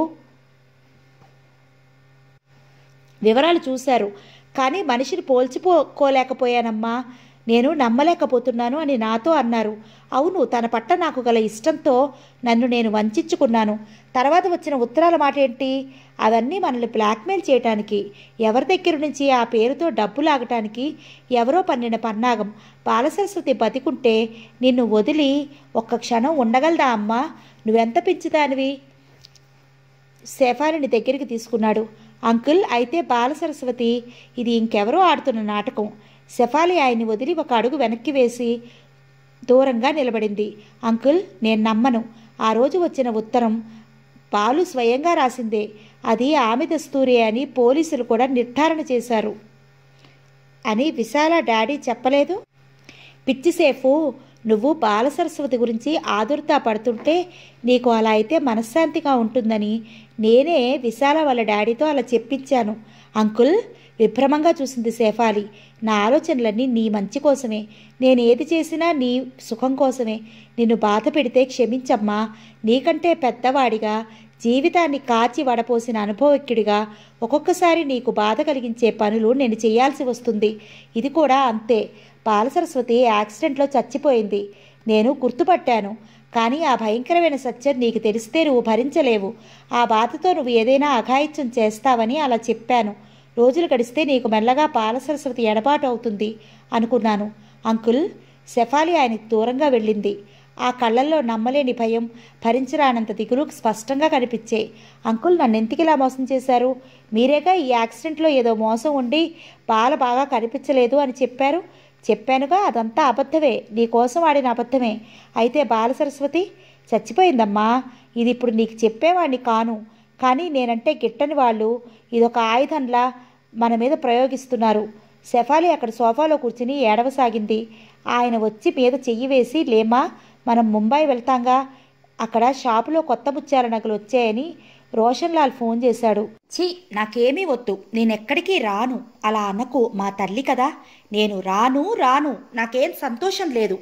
[SPEAKER 1] వివరాలు చూశారు కానీ మనిషిని పోల్చిపోలేకపోయానమ్మా నేను నమ్మలేకపోతున్నాను అని నాతో అన్నారు అవును తన పట్ల నాకు గల ఇష్టంతో నన్ను నేను వంచుకున్నాను తర్వాత వచ్చిన ఉత్తరాల మాట ఏంటి అవన్నీ మనల్ని బ్లాక్మెయిల్ చేయటానికి ఎవరి దగ్గర నుంచి ఆ పేరుతో డబ్బు లాగటానికి ఎవరో పన్నిన పన్నాగం బాలసరస్వతి బతికుంటే నిన్ను వదిలి ఒక్క క్షణం ఉండగలదా అమ్మా నువ్వెంత పెంచుదానివి శేఫాలిని దగ్గరికి తీసుకున్నాడు అంకుల్ అయితే బాల సరస్వతి ఇది ఇంకెవరో ఆడుతున్న నాటకం సెఫాలి ఆయన్ని వదిలి ఒక అడుగు వెనక్కి వేసి దూరంగా నిలబడింది అంకుల్ నేను నమ్మను ఆ రోజు వచ్చిన ఉత్తరం బాలు స్వయంగా రాసిందే అది ఆమె దస్తూరే అని పోలీసులు కూడా నిర్ధారణ చేశారు అని విశాల డాడీ చెప్పలేదు పిచ్చిసేపు నువ్వు బాలసరస్వతి గురించి ఆదుర్త పడుతుంటే నీకు అలా అయితే మనశ్శాంతిగా ఉంటుందని నేనే విశాల వాళ్ళ డాడీతో అలా చెప్పించాను అంకుల్ విభ్రమంగా చూసింది సేఫాలి నా ఆలోచనలన్నీ నీ మంచి కోసమే నేను ఏది చేసినా నీ సుఖం కోసమే నిన్ను బాధ పెడితే క్షమించమ్మా నీకంటే పెద్దవాడిగా జీవితాన్ని కాచి వడపోసిన అనుభవజ్ఞుడిగా ఒక్కొక్కసారి నీకు బాధ కలిగించే పనులు నేను చేయాల్సి వస్తుంది ఇది కూడా అంతే బాలసరస్వతి యాక్సిడెంట్లో చచ్చిపోయింది నేను గుర్తుపట్టాను కానీ ఆ భయంకరమైన సత్యం నీకు తెలిస్తే నువ్వు భరించలేవు ఆ బాధతో నువ్వు ఏదైనా అఘాయిత్యం చేస్తావని అలా చెప్పాను రోజులు గడిస్తే నీకు మెల్లగా బాలసరస్వతి ఎడబాటు అవుతుంది అనుకున్నాను అంకుల్ సెఫాలి ఆయనకు దూరంగా వెళ్ళింది ఆ కళ్ళల్లో నమ్మలేని భయం భరించరానంత దిగులు స్పష్టంగా కనిపించే అంకుల్ నన్ను ఇలా మోసం చేశారు మీరేగా ఈ యాక్సిడెంట్లో ఏదో మోసం ఉండి బాల బాగా కనిపించలేదు అని చెప్పారు చెప్పానుగా అదంతా అబద్ధమే నీకోసం ఆడిన అబద్ధమే అయితే బాలసరస్వతి చచ్చిపోయిందమ్మా ఇది ఇప్పుడు నీకు చెప్పేవాడిని కాను కానీ నేనంటే గిట్టని వాళ్ళు ఇదొక ఆయుధంలా మన మీద ప్రయోగిస్తున్నారు శఫాలి అక్కడ సోఫాలో కూర్చుని ఏడవసాగింది ఆయన వచ్చి మీద చెయ్యి వేసి లేమా మనం ముంబై వెళ్తాంగా అక్కడ షాపులో కొత్త ముత్యాల నగలు వచ్చాయని రోషన్ లాల్ ఫోన్ చేశాడు ఛీ నాకేమీ వద్దు నేనెక్కడికి రాను అలా అనకు మా తల్లి కదా నేను రాను రాను నాకేం సంతోషం లేదు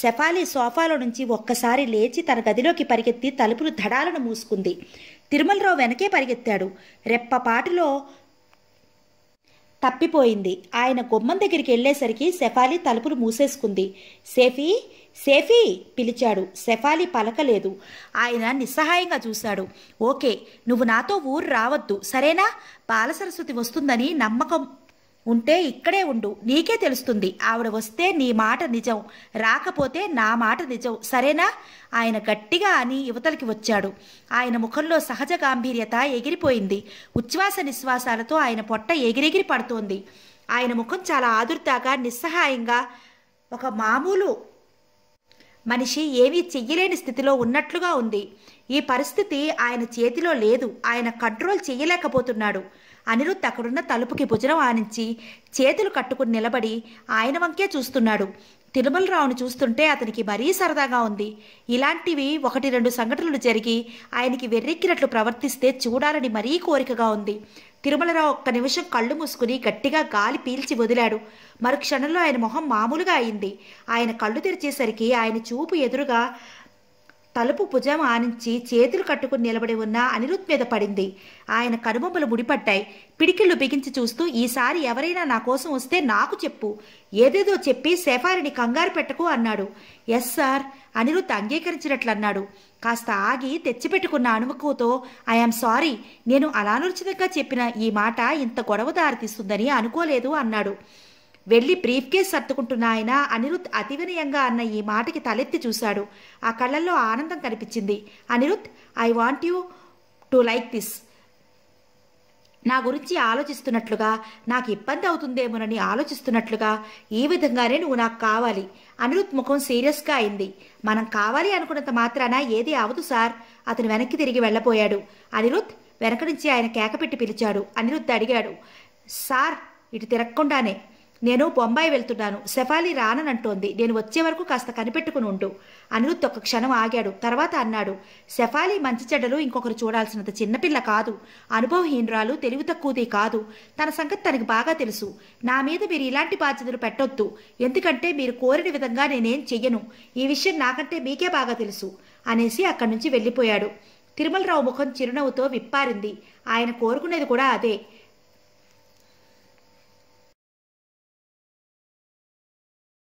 [SPEAKER 1] సెఫాలి సోఫాలో నుంచి ఒక్కసారి లేచి తన గదిలోకి పరిగెత్తి తలుపులు ధడాలను మూసుకుంది తిరుమలరావు వెనకే పరిగెత్తాడు రెప్పపాటిలో తప్పిపోయింది ఆయన గుమ్మం దగ్గరికి వెళ్లేసరికి సెఫాలి తలుపులు మూసేసుకుంది సేఫీ సేఫీ పిలిచాడు సెఫాలి పలకలేదు ఆయన నిస్సహాయంగా చూశాడు ఓకే నువ్వు నాతో ఊరు రావద్దు సరేనా బాలసరస్వతి వస్తుందని నమ్మకం ఉంటే ఇక్కడే ఉండు నీకే తెలుస్తుంది ఆవిడ వస్తే నీ మాట నిజం రాకపోతే నా మాట నిజం సరేనా ఆయన గట్టిగా అని యువతలకి వచ్చాడు ఆయన ముఖంలో సహజ గాంభీర్యత ఎగిరిపోయింది ఉచ్ఛ్వాస నిశ్వాసాలతో ఆయన పొట్ట ఎగిరెగిరి పడుతోంది ఆయన ముఖం చాలా ఆదుర్దాగా నిస్సహాయంగా ఒక మామూలు మనిషి ఏమీ చెయ్యలేని స్థితిలో ఉన్నట్లుగా ఉంది ఈ పరిస్థితి ఆయన చేతిలో లేదు ఆయన కంట్రోల్ చెయ్యలేకపోతున్నాడు అనిరుద్ధ్ అక్కడున్న తలుపుకి భుజనం ఆనించి చేతులు కట్టుకుని నిలబడి ఆయన వంకే చూస్తున్నాడు తిరుమలరావును చూస్తుంటే అతనికి మరీ సరదాగా ఉంది ఇలాంటివి ఒకటి రెండు సంఘటనలు జరిగి ఆయనకి వెర్రెక్కినట్లు ప్రవర్తిస్తే చూడాలని మరీ కోరికగా ఉంది తిరుమలరావు ఒక్క నిమిషం కళ్ళు మూసుకుని గట్టిగా గాలి పీల్చి వదిలాడు మరుక్షణంలో ఆయన మొహం మామూలుగా అయింది ఆయన కళ్ళు తెరిచేసరికి ఆయన చూపు ఎదురుగా తలుపు భుజం ఆనించి చేతులు కట్టుకుని నిలబడి ఉన్న అనిరుద్ మీద పడింది ఆయన కనుబొమ్మలు ముడిపట్టాయి పిడికిళ్ళు బిగించి చూస్తూ ఈసారి ఎవరైనా నా కోసం వస్తే నాకు చెప్పు ఏదేదో చెప్పి సెఫారిని కంగారు పెట్టకు అన్నాడు ఎస్ సార్ అంగీకరించినట్లు అంగీకరించినట్లన్నాడు కాస్త ఆగి తెచ్చిపెట్టుకున్న అనుమకుతో ఐఎమ్ సారీ నేను అలానుచితంగా చెప్పిన ఈ మాట ఇంత గొడవ దారితీస్తుందని అనుకోలేదు అన్నాడు వెళ్ళి బ్రీఫ్ కేస్ సర్దుకుంటున్న ఆయన అనిరుద్ అతివినయంగా అన్న ఈ మాటకి తలెత్తి చూశాడు ఆ కళ్ళల్లో ఆనందం కనిపించింది Anirudh I want you to like this నా గురించి ఆలోచిస్తున్నట్లుగా నాకు ఇబ్బంది అవుతుందేమోనని ఆలోచిస్తున్నట్లుగా ఈ విధంగానే నువ్వు నాకు కావాలి అనిరుద్ ముఖం సీరియస్గా అయింది మనం కావాలి అనుకున్నంత మాత్రాన ఏది అవదు సార్ అతను వెనక్కి తిరిగి వెళ్ళబోయాడు అనిరుద్ వెనక నుంచి ఆయన కేకపెట్టి పిలిచాడు అనిరుద్ అడిగాడు సార్ ఇటు తిరగకుండానే నేను బొంబాయి వెళ్తున్నాను సెఫాలి రాననంటోంది నేను వచ్చే వరకు కాస్త కనిపెట్టుకుని ఉండు అనిరుద్ధ్ ఒక క్షణం ఆగాడు తర్వాత అన్నాడు సెఫాలి మంచి చెడ్డలు ఇంకొకరు చూడాల్సినంత చిన్నపిల్ల కాదు అనుభవహీనురాలు తెలివి తక్కువది కాదు తన సంగతి తనకు బాగా తెలుసు నా మీద మీరు ఇలాంటి బాధ్యతలు పెట్టొద్దు ఎందుకంటే మీరు కోరిన విధంగా నేనేం చెయ్యను ఈ విషయం నాకంటే మీకే బాగా తెలుసు అనేసి అక్కడి నుంచి వెళ్ళిపోయాడు తిరుమలరావు ముఖం చిరునవ్వుతో విప్పారింది ఆయన కోరుకునేది కూడా అదే